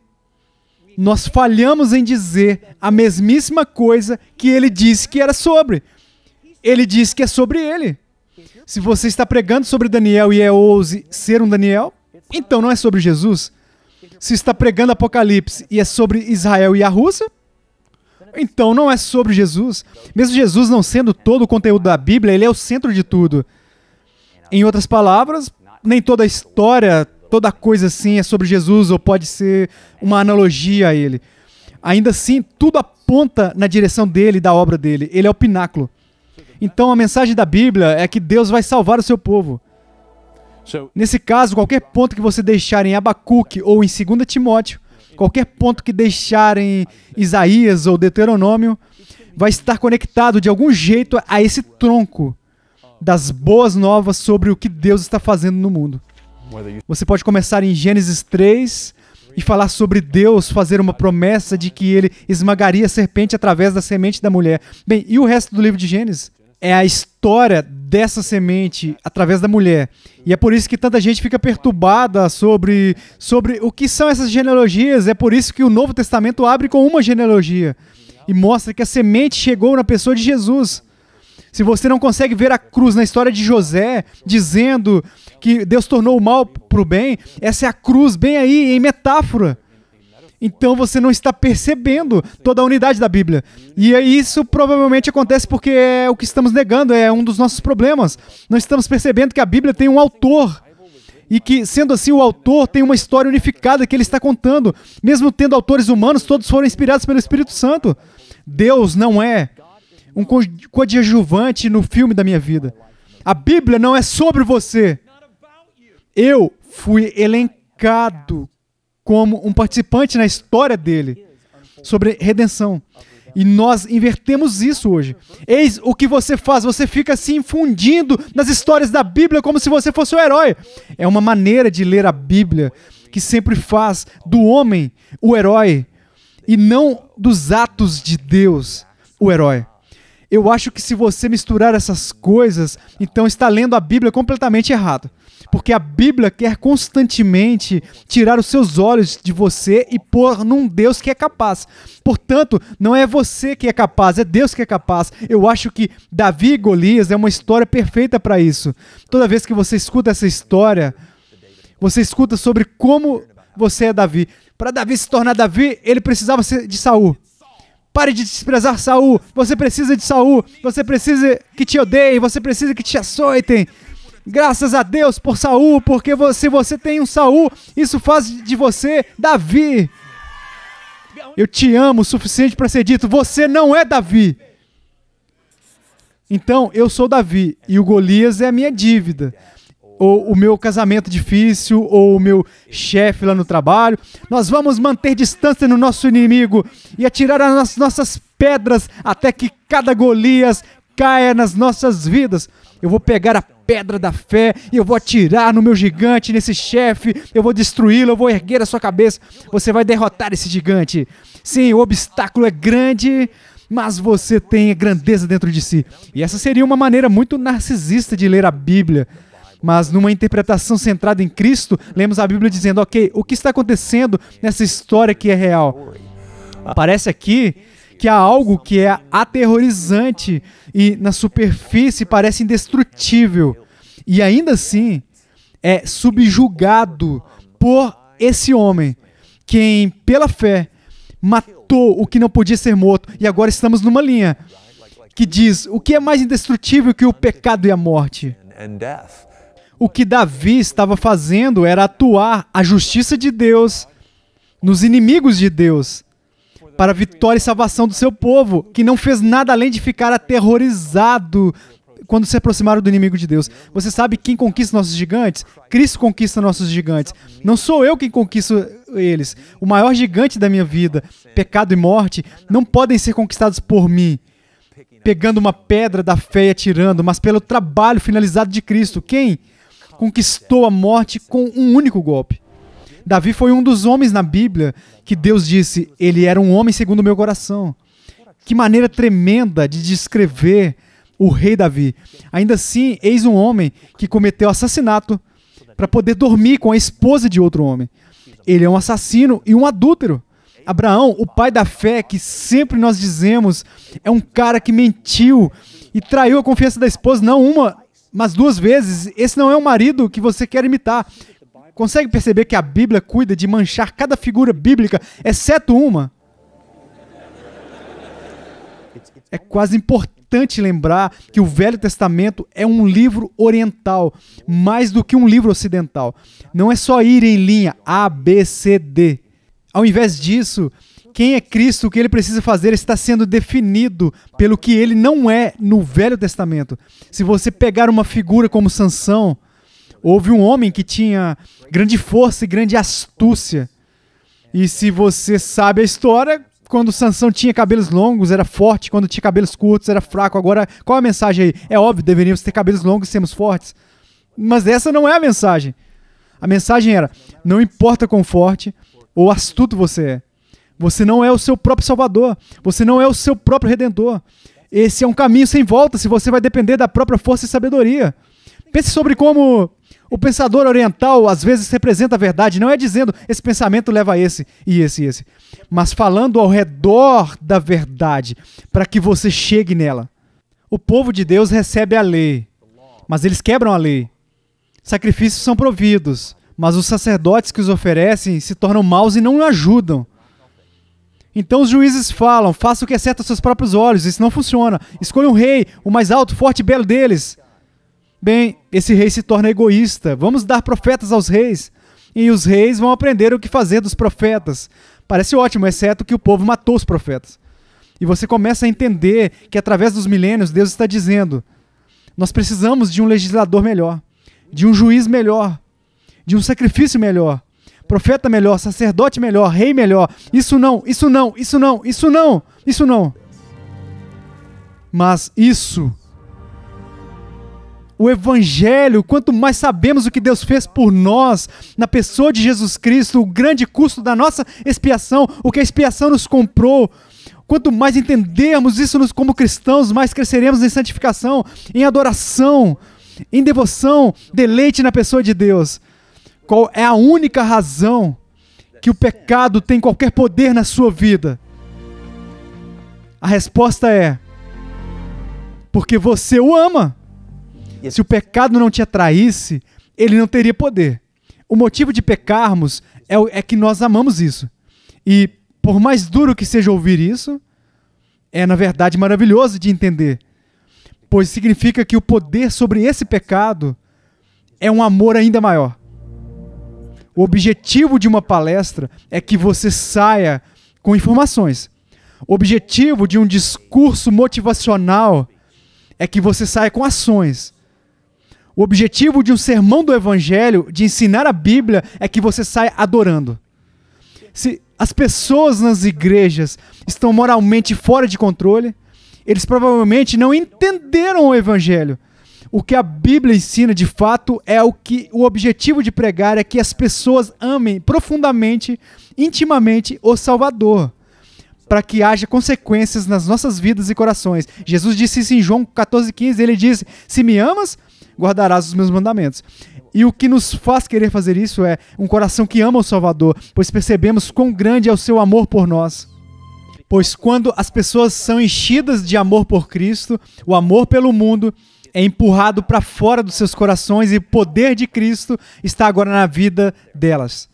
nós falhamos em dizer a mesmíssima coisa que ele disse que era sobre. Ele disse que é sobre ele. Se você está pregando sobre Daniel e é ouse ser um Daniel, então, não é sobre Jesus? Se está pregando Apocalipse e é sobre Israel e a Rússia, então não é sobre Jesus. Mesmo Jesus não sendo todo o conteúdo da Bíblia, ele é o centro de tudo. Em outras palavras, nem toda a história, toda coisa assim é sobre Jesus ou pode ser uma analogia a ele. Ainda assim, tudo aponta na direção dele, da obra dele. Ele é o pináculo. Então a mensagem da Bíblia é que Deus vai salvar o seu povo. Nesse caso, qualquer ponto que você deixar em Abacuque ou em 2 Timóteo, qualquer ponto que deixar em Isaías ou Deuteronômio, vai estar conectado de algum jeito a esse tronco das boas novas sobre o que Deus está fazendo no mundo. Você pode começar em Gênesis 3 e falar sobre Deus fazer uma promessa de que ele esmagaria a serpente através da semente da mulher. Bem, e o resto do livro de Gênesis? É a história dessa semente através da mulher. E é por isso que tanta gente fica perturbada sobre, sobre o que são essas genealogias. É por isso que o Novo Testamento abre com uma genealogia e mostra que a semente chegou na pessoa de Jesus. Se você não consegue ver a cruz na história de José, dizendo que Deus tornou o mal para o bem, essa é a cruz, bem aí, em metáfora. Então você não está percebendo toda a unidade da Bíblia. E é isso provavelmente acontece porque é o que estamos negando, é um dos nossos problemas. Não estamos percebendo que a Bíblia tem um autor. E que, sendo assim, o autor tem uma história unificada que ele está contando. Mesmo tendo autores humanos, todos foram inspirados pelo Espírito Santo. Deus não é um coadjuvante no filme da minha vida. A Bíblia não é sobre você. Eu fui elencado como um participante na história dele sobre redenção. E nós invertemos isso hoje. Eis o que você faz, você fica se infundindo nas histórias da Bíblia como se você fosse o herói. É uma maneira de ler a Bíblia que sempre faz do homem o herói e não dos atos de Deus o herói. Eu acho que se você misturar essas coisas, então está lendo a Bíblia completamente errado porque a Bíblia quer constantemente tirar os seus olhos de você e pôr num Deus que é capaz. Portanto, não é você que é capaz, é Deus que é capaz. Eu acho que Davi e Golias é uma história perfeita para isso. Toda vez que você escuta essa história, você escuta sobre como você é Davi. Para Davi se tornar Davi, ele precisava de Saul. Pare de desprezar Saul. Você precisa de Saul. Você precisa que te odeiem. Você precisa que te açoitem. Graças a Deus por Saul, porque se você tem um Saul, isso faz de você Davi. Eu te amo o suficiente para ser dito: você não é Davi. Então, eu sou Davi e o Golias é a minha dívida. Ou o meu casamento difícil, ou o meu chefe lá no trabalho. Nós vamos manter distância no nosso inimigo e atirar as nossas pedras até que cada Golias caia nas nossas vidas. Eu vou pegar a pedra da fé e eu vou atirar no meu gigante, nesse chefe, eu vou destruí-lo, eu vou erguer a sua cabeça, você vai derrotar esse gigante. Sim, o obstáculo é grande, mas você tem a grandeza dentro de si. E essa seria uma maneira muito narcisista de ler a Bíblia. Mas numa interpretação centrada em Cristo, lemos a Bíblia dizendo: ok, o que está acontecendo nessa história que é real? Parece aqui que há algo que é aterrorizante e na superfície parece indestrutível e ainda assim é subjugado por esse homem, quem pela fé matou o que não podia ser morto e agora estamos numa linha que diz o que é mais indestrutível que o pecado e a morte. O que Davi estava fazendo era atuar a justiça de Deus nos inimigos de Deus para a vitória e salvação do seu povo, que não fez nada além de ficar aterrorizado quando se aproximaram do inimigo de Deus. Você sabe quem conquista nossos gigantes? Cristo conquista nossos gigantes. Não sou eu quem conquisto eles. O maior gigante da minha vida, pecado e morte, não podem ser conquistados por mim, pegando uma pedra da fé e atirando, mas pelo trabalho finalizado de Cristo. Quem conquistou a morte com um único golpe? Davi foi um dos homens na Bíblia que Deus disse: Ele era um homem segundo o meu coração. Que maneira tremenda de descrever o rei Davi. Ainda assim, eis um homem que cometeu assassinato para poder dormir com a esposa de outro homem. Ele é um assassino e um adúltero. Abraão, o pai da fé, que sempre nós dizemos, é um cara que mentiu e traiu a confiança da esposa, não uma, mas duas vezes. Esse não é o marido que você quer imitar. Consegue perceber que a Bíblia cuida de manchar cada figura bíblica, exceto uma? É quase importante lembrar que o Velho Testamento é um livro oriental, mais do que um livro ocidental. Não é só ir em linha A, B, C, D. Ao invés disso, quem é Cristo, o que ele precisa fazer está sendo definido pelo que ele não é no Velho Testamento. Se você pegar uma figura como Sansão, Houve um homem que tinha grande força e grande astúcia. E se você sabe a história, quando Sansão tinha cabelos longos, era forte, quando tinha cabelos curtos, era fraco. Agora, qual a mensagem aí? É óbvio, deveríamos ter cabelos longos e sermos fortes. Mas essa não é a mensagem. A mensagem era: não importa quão forte ou astuto você é, você não é o seu próprio salvador, você não é o seu próprio redentor. Esse é um caminho sem volta se você vai depender da própria força e sabedoria. Pense sobre como o pensador oriental às vezes representa a verdade, não é dizendo esse pensamento leva a esse e esse e esse, mas falando ao redor da verdade, para que você chegue nela. O povo de Deus recebe a lei, mas eles quebram a lei. Sacrifícios são providos, mas os sacerdotes que os oferecem se tornam maus e não ajudam. Então os juízes falam: faça o que é certo aos seus próprios olhos, isso não funciona. Escolha um rei, o mais alto, forte e belo deles. Bem, esse rei se torna egoísta. Vamos dar profetas aos reis. E os reis vão aprender o que fazer dos profetas. Parece ótimo, exceto que o povo matou os profetas. E você começa a entender que através dos milênios Deus está dizendo: nós precisamos de um legislador melhor, de um juiz melhor, de um sacrifício melhor, profeta melhor, sacerdote melhor, rei melhor. Isso não, isso não, isso não, isso não, isso não. Mas isso o Evangelho, quanto mais sabemos o que Deus fez por nós, na pessoa de Jesus Cristo, o grande custo da nossa expiação, o que a expiação nos comprou, quanto mais entendermos isso nos, como cristãos, mais cresceremos em santificação, em adoração, em devoção, deleite na pessoa de Deus. Qual é a única razão que o pecado tem qualquer poder na sua vida? A resposta é: porque você o ama. Se o pecado não te atraísse, ele não teria poder. O motivo de pecarmos é, é que nós amamos isso. E por mais duro que seja ouvir isso, é na verdade maravilhoso de entender, pois significa que o poder sobre esse pecado é um amor ainda maior. O objetivo de uma palestra é que você saia com informações. O objetivo de um discurso motivacional é que você saia com ações. O objetivo de um sermão do Evangelho, de ensinar a Bíblia, é que você saia adorando. Se as pessoas nas igrejas estão moralmente fora de controle, eles provavelmente não entenderam o Evangelho. O que a Bíblia ensina de fato é o que o objetivo de pregar é que as pessoas amem profundamente, intimamente o Salvador, para que haja consequências nas nossas vidas e corações. Jesus disse isso em João 14,15. Ele diz: Se me amas, guardarás os meus mandamentos. E o que nos faz querer fazer isso é um coração que ama o Salvador, pois percebemos quão grande é o seu amor por nós. Pois quando as pessoas são enchidas de amor por Cristo, o amor pelo mundo é empurrado para fora dos seus corações e o poder de Cristo está agora na vida delas.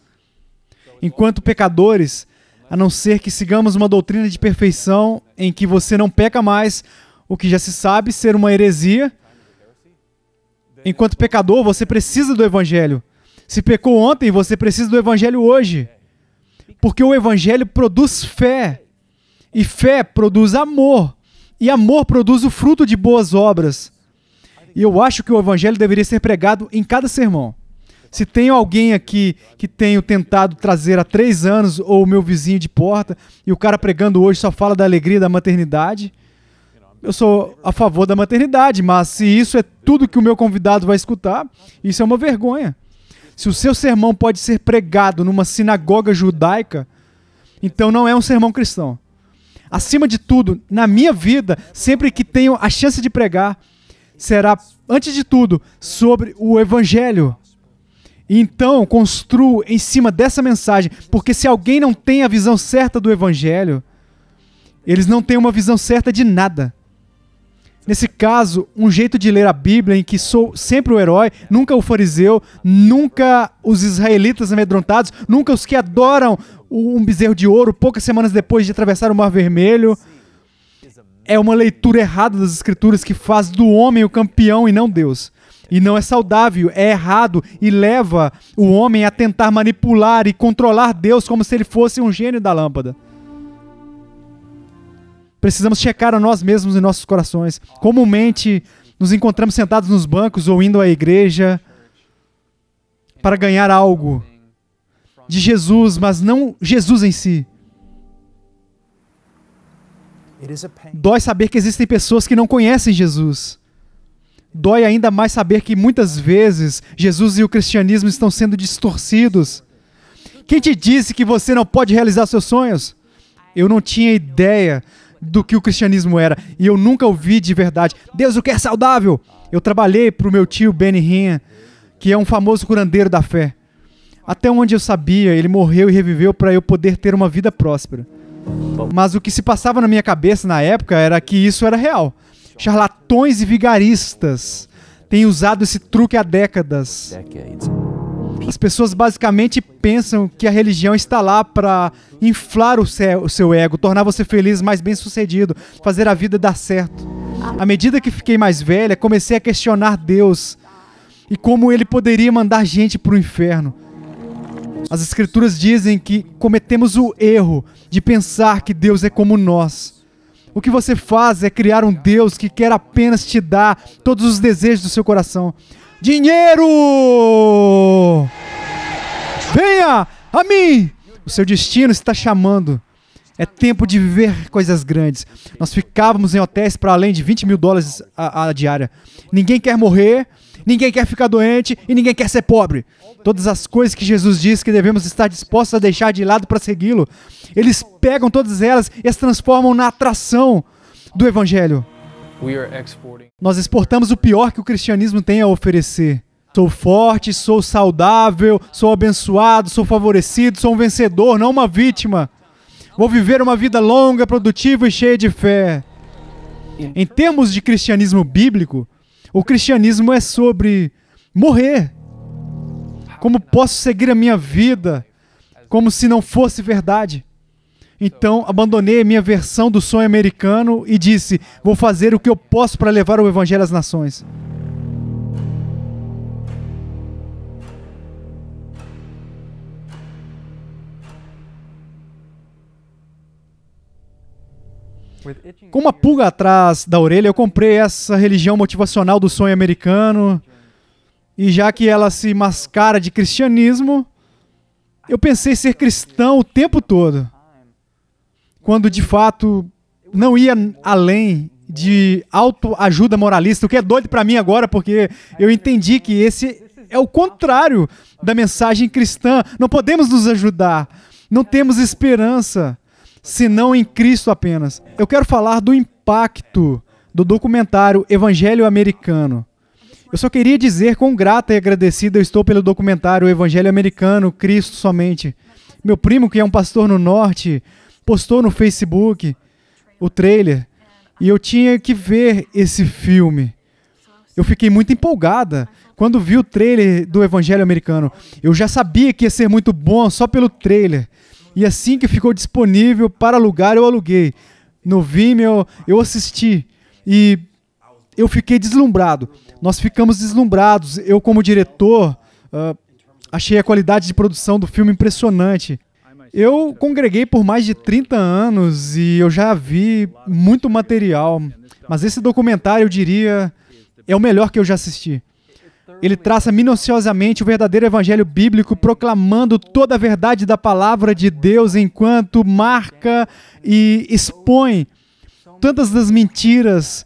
Enquanto pecadores, a não ser que sigamos uma doutrina de perfeição em que você não peca mais, o que já se sabe ser uma heresia, Enquanto pecador, você precisa do evangelho. Se pecou ontem, você precisa do evangelho hoje. Porque o evangelho produz fé. E fé produz amor. E amor produz o fruto de boas obras. E eu acho que o evangelho deveria ser pregado em cada sermão. Se tem alguém aqui que tenho tentado trazer há três anos, ou o meu vizinho de porta, e o cara pregando hoje só fala da alegria da maternidade, eu sou a favor da maternidade, mas se isso é tudo que o meu convidado vai escutar, isso é uma vergonha. Se o seu sermão pode ser pregado numa sinagoga judaica, então não é um sermão cristão. Acima de tudo, na minha vida, sempre que tenho a chance de pregar, será, antes de tudo, sobre o evangelho. E então, construo em cima dessa mensagem, porque se alguém não tem a visão certa do evangelho, eles não têm uma visão certa de nada. Nesse caso, um jeito de ler a Bíblia em que sou sempre o herói, nunca o fariseu, nunca os israelitas amedrontados, nunca os que adoram um bezerro de ouro poucas semanas depois de atravessar o Mar Vermelho. É uma leitura errada das Escrituras que faz do homem o campeão e não Deus. E não é saudável, é errado e leva o homem a tentar manipular e controlar Deus como se ele fosse um gênio da lâmpada. Precisamos checar a nós mesmos e nossos corações. Comumente nos encontramos sentados nos bancos ou indo à igreja para ganhar algo de Jesus, mas não Jesus em si. Dói saber que existem pessoas que não conhecem Jesus. Dói ainda mais saber que muitas vezes Jesus e o cristianismo estão sendo distorcidos. Quem te disse que você não pode realizar seus sonhos? Eu não tinha ideia do que o cristianismo era. E eu nunca ouvi de verdade. Deus o quer é saudável. Eu trabalhei para o meu tio Benny Hinn, que é um famoso curandeiro da fé. Até onde eu sabia, ele morreu e reviveu para eu poder ter uma vida próspera. Mas o que se passava na minha cabeça na época era que isso era real. Charlatões e vigaristas têm usado esse truque há décadas. As pessoas basicamente pensam que a religião está lá para inflar o seu, o seu ego, tornar você feliz, mais bem-sucedido, fazer a vida dar certo. À medida que fiquei mais velha, comecei a questionar Deus e como ele poderia mandar gente para o inferno. As escrituras dizem que cometemos o erro de pensar que Deus é como nós. O que você faz é criar um Deus que quer apenas te dar todos os desejos do seu coração dinheiro! Venha a mim! O seu destino está chamando. É tempo de viver coisas grandes. Nós ficávamos em hotéis para além de 20 mil dólares a, a, diária. Ninguém quer morrer, ninguém quer ficar doente e ninguém quer ser pobre. Todas as coisas que Jesus diz que devemos estar dispostos a deixar de lado para segui-lo, eles pegam todas elas e as transformam na atração do Evangelho. Nós exportamos o pior que o cristianismo tem a oferecer. Sou forte, sou saudável, sou abençoado, sou favorecido, sou um vencedor, não uma vítima. Vou viver uma vida longa, produtiva e cheia de fé. Em termos de cristianismo bíblico, o cristianismo é sobre morrer. Como posso seguir a minha vida como se não fosse verdade? Então abandonei minha versão do sonho americano e disse: vou fazer o que eu posso para levar o Evangelho às nações. Com uma pulga atrás da orelha, eu comprei essa religião motivacional do sonho americano. E já que ela se mascara de cristianismo, eu pensei ser cristão o tempo todo quando de fato não ia além de autoajuda moralista, o que é doido para mim agora, porque eu entendi que esse é o contrário da mensagem cristã. Não podemos nos ajudar, não temos esperança senão em Cristo apenas. Eu quero falar do impacto do documentário Evangelho Americano. Eu só queria dizer quão grata e agradecida eu estou pelo documentário Evangelho Americano, Cristo Somente. Meu primo, que é um pastor no Norte, postou no Facebook o trailer e eu tinha que ver esse filme. Eu fiquei muito empolgada quando vi o trailer do Evangelho Americano. Eu já sabia que ia ser muito bom só pelo trailer. E assim que ficou disponível para alugar, eu aluguei. No Vimeo, eu assisti. E eu fiquei deslumbrado. Nós ficamos deslumbrados. Eu, como diretor, uh, achei a qualidade de produção do filme impressionante. Eu congreguei por mais de 30 anos e eu já vi muito material, mas esse documentário, eu diria, é o melhor que eu já assisti. Ele traça minuciosamente o verdadeiro evangelho bíblico, proclamando toda a verdade da palavra de Deus enquanto marca e expõe tantas das mentiras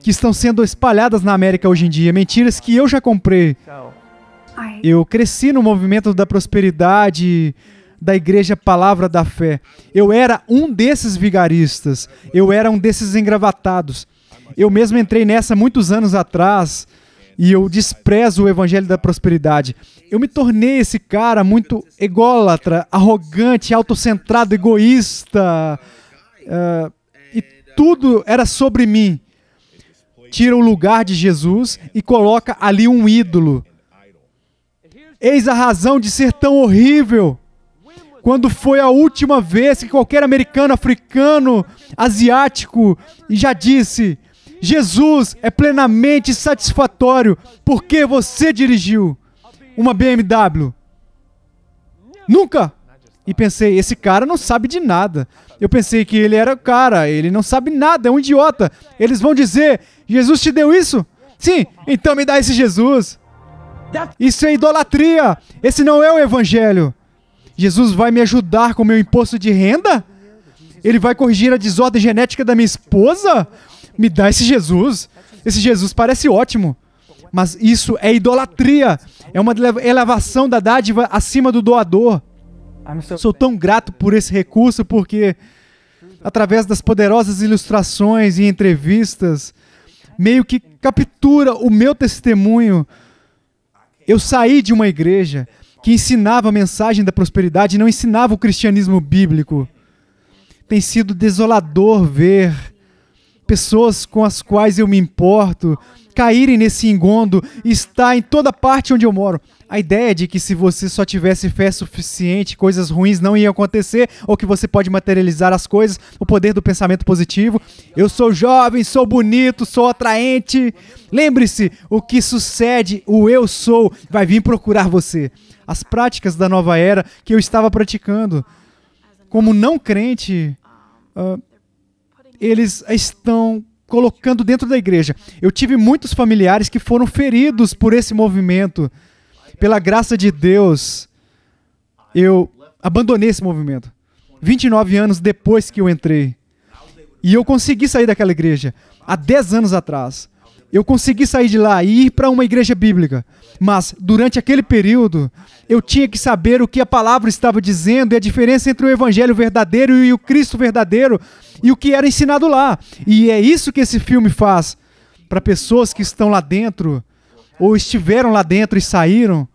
que estão sendo espalhadas na América hoje em dia, mentiras que eu já comprei. Eu cresci no movimento da prosperidade, da Igreja Palavra da Fé. Eu era um desses vigaristas, eu era um desses engravatados. Eu mesmo entrei nessa muitos anos atrás e eu desprezo o evangelho da prosperidade. Eu me tornei esse cara muito ególatra, arrogante, autocentrado, egoísta. Uh, e tudo era sobre mim. Tira o lugar de Jesus e coloca ali um ídolo. Eis a razão de ser tão horrível. Quando foi a última vez que qualquer americano, africano, asiático já disse: Jesus é plenamente satisfatório porque você dirigiu uma BMW? Nunca! E pensei, esse cara não sabe de nada. Eu pensei que ele era o cara, ele não sabe nada, é um idiota. Eles vão dizer: Jesus te deu isso? Sim, então me dá esse Jesus. Isso é idolatria. Esse não é o evangelho. Jesus vai me ajudar com o meu imposto de renda? Ele vai corrigir a desordem genética da minha esposa? Me dá esse Jesus. Esse Jesus parece ótimo. Mas isso é idolatria. É uma elevação da dádiva acima do doador. Sou tão grato por esse recurso porque, através das poderosas ilustrações e entrevistas, meio que captura o meu testemunho. Eu saí de uma igreja, que ensinava a mensagem da prosperidade e não ensinava o cristianismo bíblico. Tem sido desolador ver pessoas com as quais eu me importo caírem nesse engondo está em toda parte onde eu moro. A ideia de que se você só tivesse fé suficiente, coisas ruins não iam acontecer, ou que você pode materializar as coisas, o poder do pensamento positivo. Eu sou jovem, sou bonito, sou atraente. Lembre-se, o que sucede, o eu sou, vai vir procurar você as práticas da nova era que eu estava praticando. Como não crente, uh, eles estão colocando dentro da igreja. Eu tive muitos familiares que foram feridos por esse movimento. Pela graça de Deus, eu abandonei esse movimento. 29 anos depois que eu entrei. E eu consegui sair daquela igreja, há 10 anos atrás eu consegui sair de lá e ir para uma igreja bíblica. Mas durante aquele período, eu tinha que saber o que a palavra estava dizendo e a diferença entre o evangelho verdadeiro e o Cristo verdadeiro e o que era ensinado lá. E é isso que esse filme faz para pessoas que estão lá dentro ou estiveram lá dentro e saíram.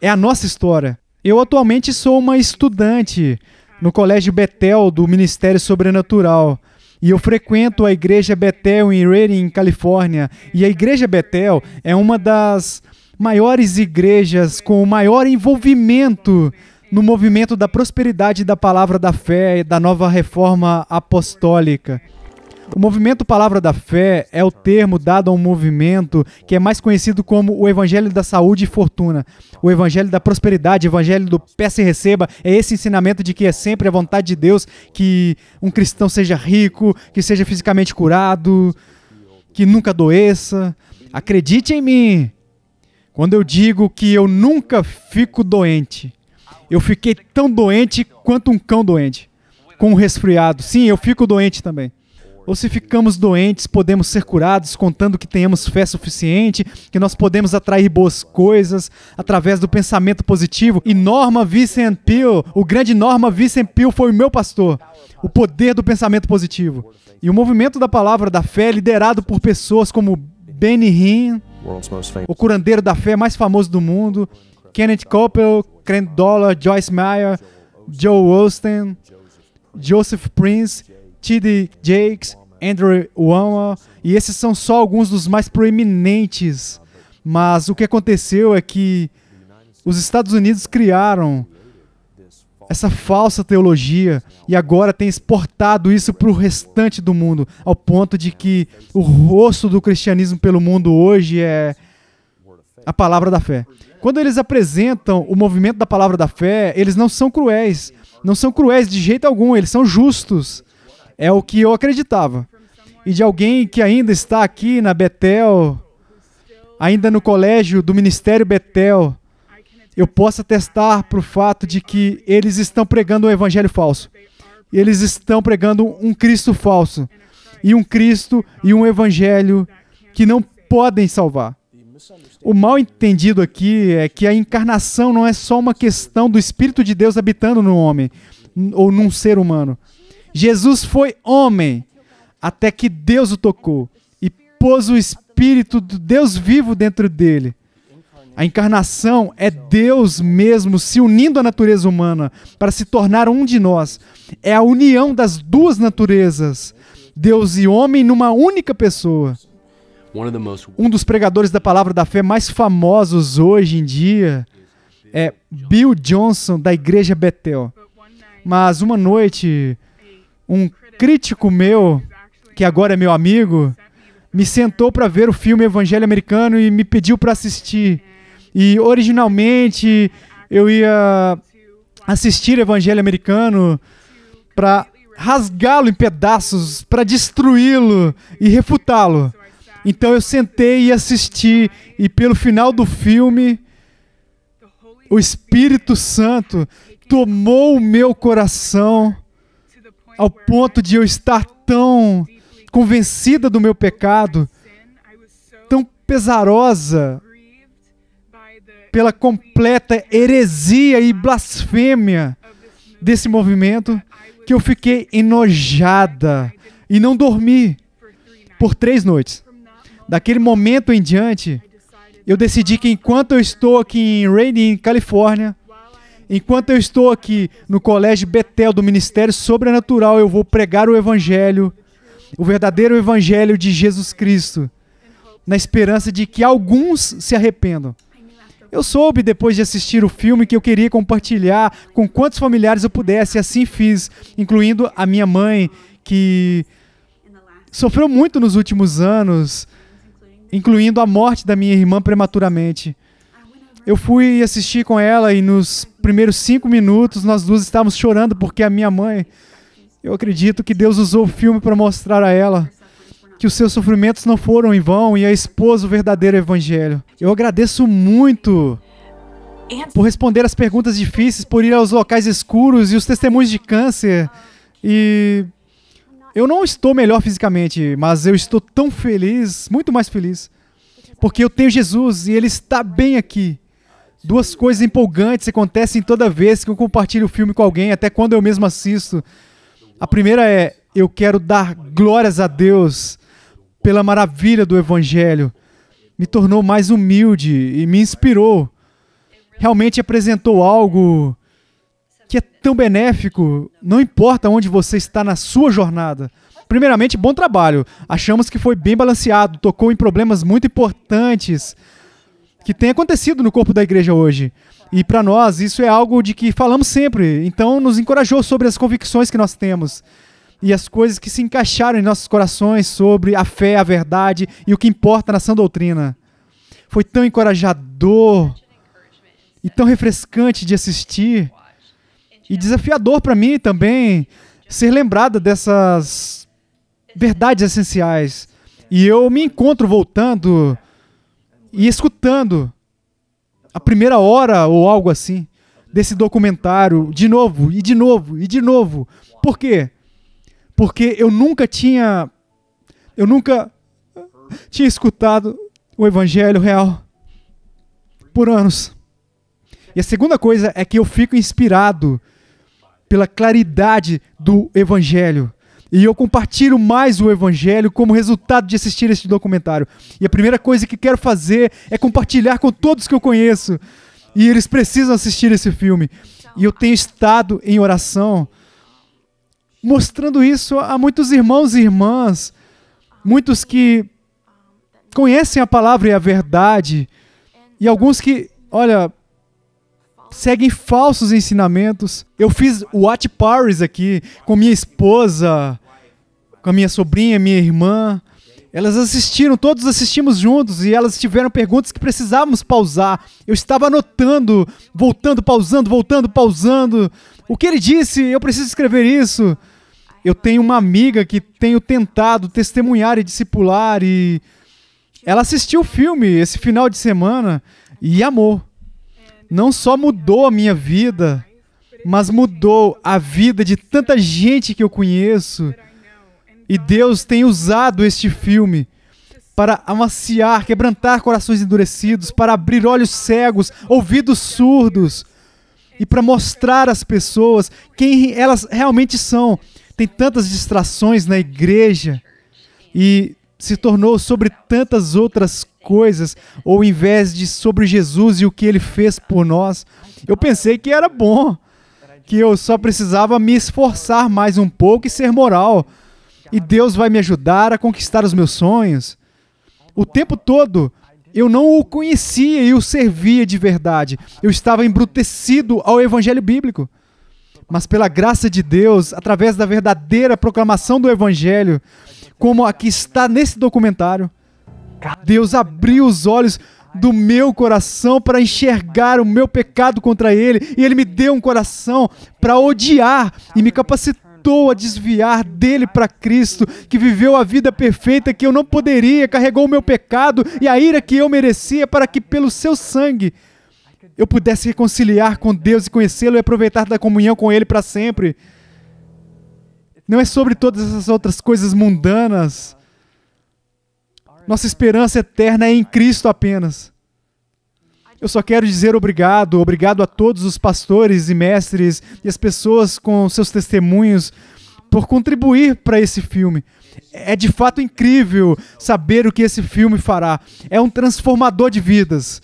É a nossa história. Eu atualmente sou uma estudante no Colégio Betel do Ministério Sobrenatural. E eu frequento a Igreja Bethel em Redding, Califórnia. E a Igreja Bethel é uma das maiores igrejas com o maior envolvimento no movimento da prosperidade da palavra da fé e da nova reforma apostólica. O movimento Palavra da Fé é o termo dado a um movimento que é mais conhecido como o Evangelho da Saúde e Fortuna, o Evangelho da Prosperidade, o Evangelho do Peça e Receba. É esse ensinamento de que é sempre a vontade de Deus que um cristão seja rico, que seja fisicamente curado, que nunca doeça. Acredite em mim quando eu digo que eu nunca fico doente. Eu fiquei tão doente quanto um cão doente, com um resfriado. Sim, eu fico doente também ou se ficamos doentes, podemos ser curados, contando que tenhamos fé suficiente, que nós podemos atrair boas coisas através do pensamento positivo. E Norma Vincent Peale, o grande Norma Vincent Peale foi o meu pastor. O poder do pensamento positivo. E o movimento da palavra da fé, é liderado por pessoas como Benny Hinn, o curandeiro da fé mais famoso do mundo, Kenneth Coppell, Crent Dollar, Joyce Meyer, Joe Olsten, Joseph Prince, T.D. Jakes, Andrew Wama, e esses são só alguns dos mais proeminentes. Mas o que aconteceu é que os Estados Unidos criaram essa falsa teologia e agora tem exportado isso para o restante do mundo, ao ponto de que o rosto do cristianismo pelo mundo hoje é a palavra da fé. Quando eles apresentam o movimento da palavra da fé, eles não são cruéis, não são cruéis de jeito algum, eles são justos. É o que eu acreditava. E de alguém que ainda está aqui na Betel, ainda no colégio do Ministério Betel, eu posso atestar para o fato de que eles estão pregando um evangelho falso. Eles estão pregando um Cristo falso. E um Cristo e um evangelho que não podem salvar. O mal entendido aqui é que a encarnação não é só uma questão do Espírito de Deus habitando no homem ou num ser humano. Jesus foi homem até que Deus o tocou e pôs o Espírito do Deus vivo dentro dele. A encarnação é Deus mesmo se unindo à natureza humana para se tornar um de nós. É a união das duas naturezas, Deus e homem, numa única pessoa. Um dos pregadores da palavra da fé mais famosos hoje em dia é Bill Johnson, da igreja Bethel. Mas uma noite, um crítico meu, que agora é meu amigo, me sentou para ver o filme Evangelho Americano e me pediu para assistir. E originalmente eu ia assistir Evangelho Americano para rasgá-lo em pedaços, para destruí-lo e refutá-lo. Então eu sentei e assisti, e pelo final do filme, o Espírito Santo tomou o meu coração ao ponto de eu estar tão convencida do meu pecado, tão pesarosa pela completa heresia e blasfêmia desse movimento, que eu fiquei enojada e não dormi por três noites. Daquele momento em diante, eu decidi que enquanto eu estou aqui em Redding, Califórnia, Enquanto eu estou aqui no Colégio Betel do Ministério Sobrenatural, eu vou pregar o Evangelho, o verdadeiro Evangelho de Jesus Cristo, na esperança de que alguns se arrependam. Eu soube depois de assistir o filme que eu queria compartilhar com quantos familiares eu pudesse, e assim fiz, incluindo a minha mãe, que sofreu muito nos últimos anos, incluindo a morte da minha irmã prematuramente. Eu fui assistir com ela e nos primeiros cinco minutos nós duas estávamos chorando porque a minha mãe, eu acredito que Deus usou o filme para mostrar a ela que os seus sofrimentos não foram em vão e a esposa o verdadeiro evangelho. Eu agradeço muito por responder as perguntas difíceis, por ir aos locais escuros e os testemunhos de câncer. E eu não estou melhor fisicamente, mas eu estou tão feliz, muito mais feliz, porque eu tenho Jesus e Ele está bem aqui. Duas coisas empolgantes acontecem toda vez que eu compartilho o filme com alguém, até quando eu mesmo assisto. A primeira é: eu quero dar glórias a Deus pela maravilha do Evangelho. Me tornou mais humilde e me inspirou. Realmente apresentou algo que é tão benéfico, não importa onde você está na sua jornada. Primeiramente, bom trabalho. Achamos que foi bem balanceado, tocou em problemas muito importantes que tem acontecido no corpo da igreja hoje. E para nós, isso é algo de que falamos sempre. Então, nos encorajou sobre as convicções que nós temos e as coisas que se encaixaram em nossos corações sobre a fé, a verdade e o que importa na sã doutrina. Foi tão encorajador e tão refrescante de assistir e desafiador para mim também ser lembrada dessas verdades essenciais. E eu me encontro voltando e escutando a primeira hora ou algo assim desse documentário de novo e de novo e de novo. Por quê? Porque eu nunca tinha eu nunca tinha escutado o evangelho real por anos. E a segunda coisa é que eu fico inspirado pela claridade do evangelho e eu compartilho mais o Evangelho como resultado de assistir este documentário. E a primeira coisa que quero fazer é compartilhar com todos que eu conheço. E eles precisam assistir esse filme. E eu tenho estado em oração mostrando isso a muitos irmãos e irmãs, muitos que conhecem a palavra e a verdade, e alguns que, olha, seguem falsos ensinamentos. Eu fiz o at Paris aqui com minha esposa com a minha sobrinha, minha irmã. Elas assistiram, todos assistimos juntos e elas tiveram perguntas que precisávamos pausar. Eu estava anotando, voltando, pausando, voltando, pausando. O que ele disse? Eu preciso escrever isso. Eu tenho uma amiga que tenho tentado testemunhar e discipular e ela assistiu o filme esse final de semana e amou. Não só mudou a minha vida, mas mudou a vida de tanta gente que eu conheço. E Deus tem usado este filme para amaciar, quebrantar corações endurecidos, para abrir olhos cegos, ouvidos surdos e para mostrar às pessoas quem elas realmente são. Tem tantas distrações na igreja e se tornou sobre tantas outras coisas, ou em vez de sobre Jesus e o que ele fez por nós. Eu pensei que era bom, que eu só precisava me esforçar mais um pouco e ser moral e Deus vai me ajudar a conquistar os meus sonhos. O tempo todo eu não o conhecia e o servia de verdade. Eu estava embrutecido ao evangelho bíblico. Mas pela graça de Deus, através da verdadeira proclamação do evangelho, como aqui está nesse documentário, Deus abriu os olhos do meu coração para enxergar o meu pecado contra ele, e ele me deu um coração para odiar e me capacitar tentou a desviar dele para Cristo, que viveu a vida perfeita que eu não poderia, carregou o meu pecado e a ira que eu merecia para que pelo seu sangue eu pudesse reconciliar com Deus e conhecê-lo e aproveitar da comunhão com ele para sempre. Não é sobre todas essas outras coisas mundanas. Nossa esperança eterna é em Cristo apenas. Eu só quero dizer obrigado, obrigado a todos os pastores e mestres e as pessoas com seus testemunhos por contribuir para esse filme. É de fato incrível saber o que esse filme fará. É um transformador de vidas.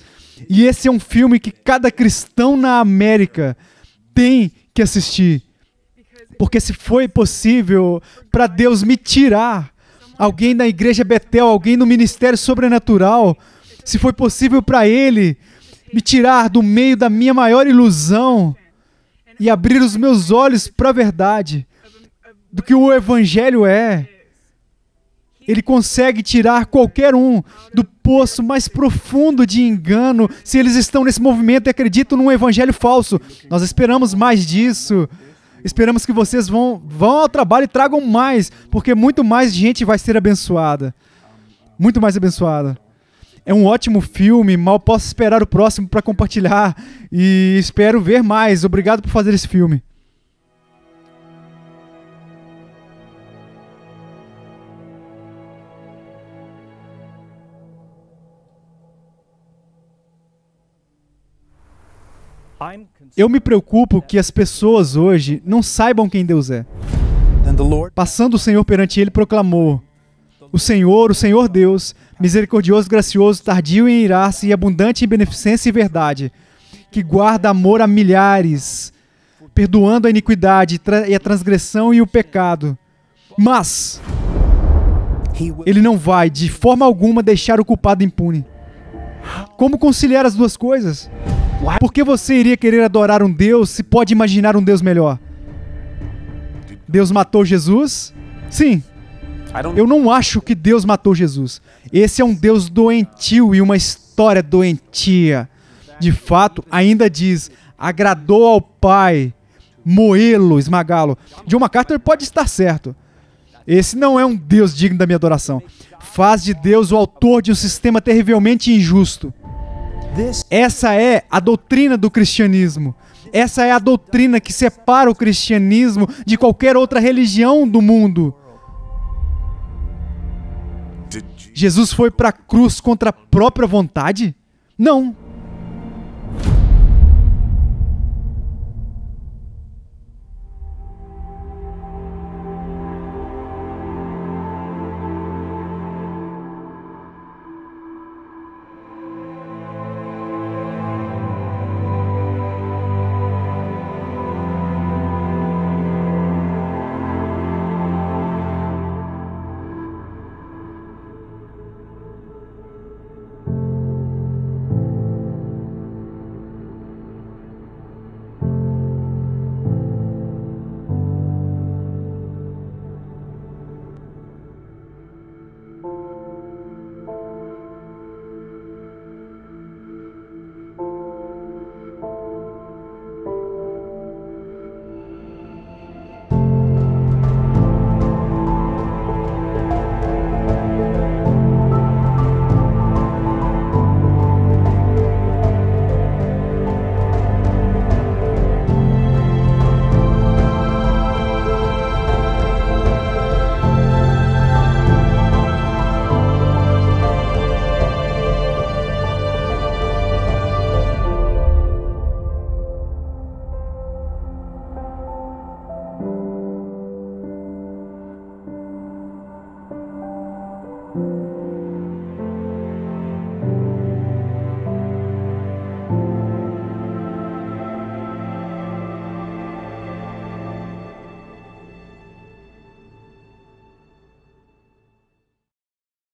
E esse é um filme que cada cristão na América tem que assistir. Porque se foi possível para Deus me tirar alguém da igreja Betel, alguém no ministério sobrenatural, se foi possível para ele me tirar do meio da minha maior ilusão e abrir os meus olhos para a verdade do que o Evangelho é. Ele consegue tirar qualquer um do poço mais profundo de engano se eles estão nesse movimento e acreditam num evangelho falso. Nós esperamos mais disso. Esperamos que vocês vão, vão ao trabalho e tragam mais, porque muito mais gente vai ser abençoada. Muito mais abençoada. É um ótimo filme, mal posso esperar o próximo para compartilhar e espero ver mais. Obrigado por fazer esse filme. Eu me preocupo que as pessoas hoje não saibam quem Deus é. Passando o Senhor perante ele, proclamou: o Senhor, o Senhor Deus, misericordioso, gracioso, tardio em irar-se e abundante em beneficência e verdade, que guarda amor a milhares, perdoando a iniquidade e a transgressão e o pecado. Mas ele não vai de forma alguma deixar o culpado impune. Como conciliar as duas coisas? Por que você iria querer adorar um Deus se pode imaginar um Deus melhor? Deus matou Jesus? Sim, eu não acho que Deus matou Jesus. Esse é um Deus doentio e uma história doentia. De fato, ainda diz: agradou ao Pai moê-lo, esmagá-lo. John MacArthur pode estar certo. Esse não é um Deus digno da minha adoração. Faz de Deus o autor de um sistema terrivelmente injusto. Essa é a doutrina do cristianismo. Essa é a doutrina que separa o cristianismo de qualquer outra religião do mundo. Jesus foi para a cruz contra a própria vontade? Não.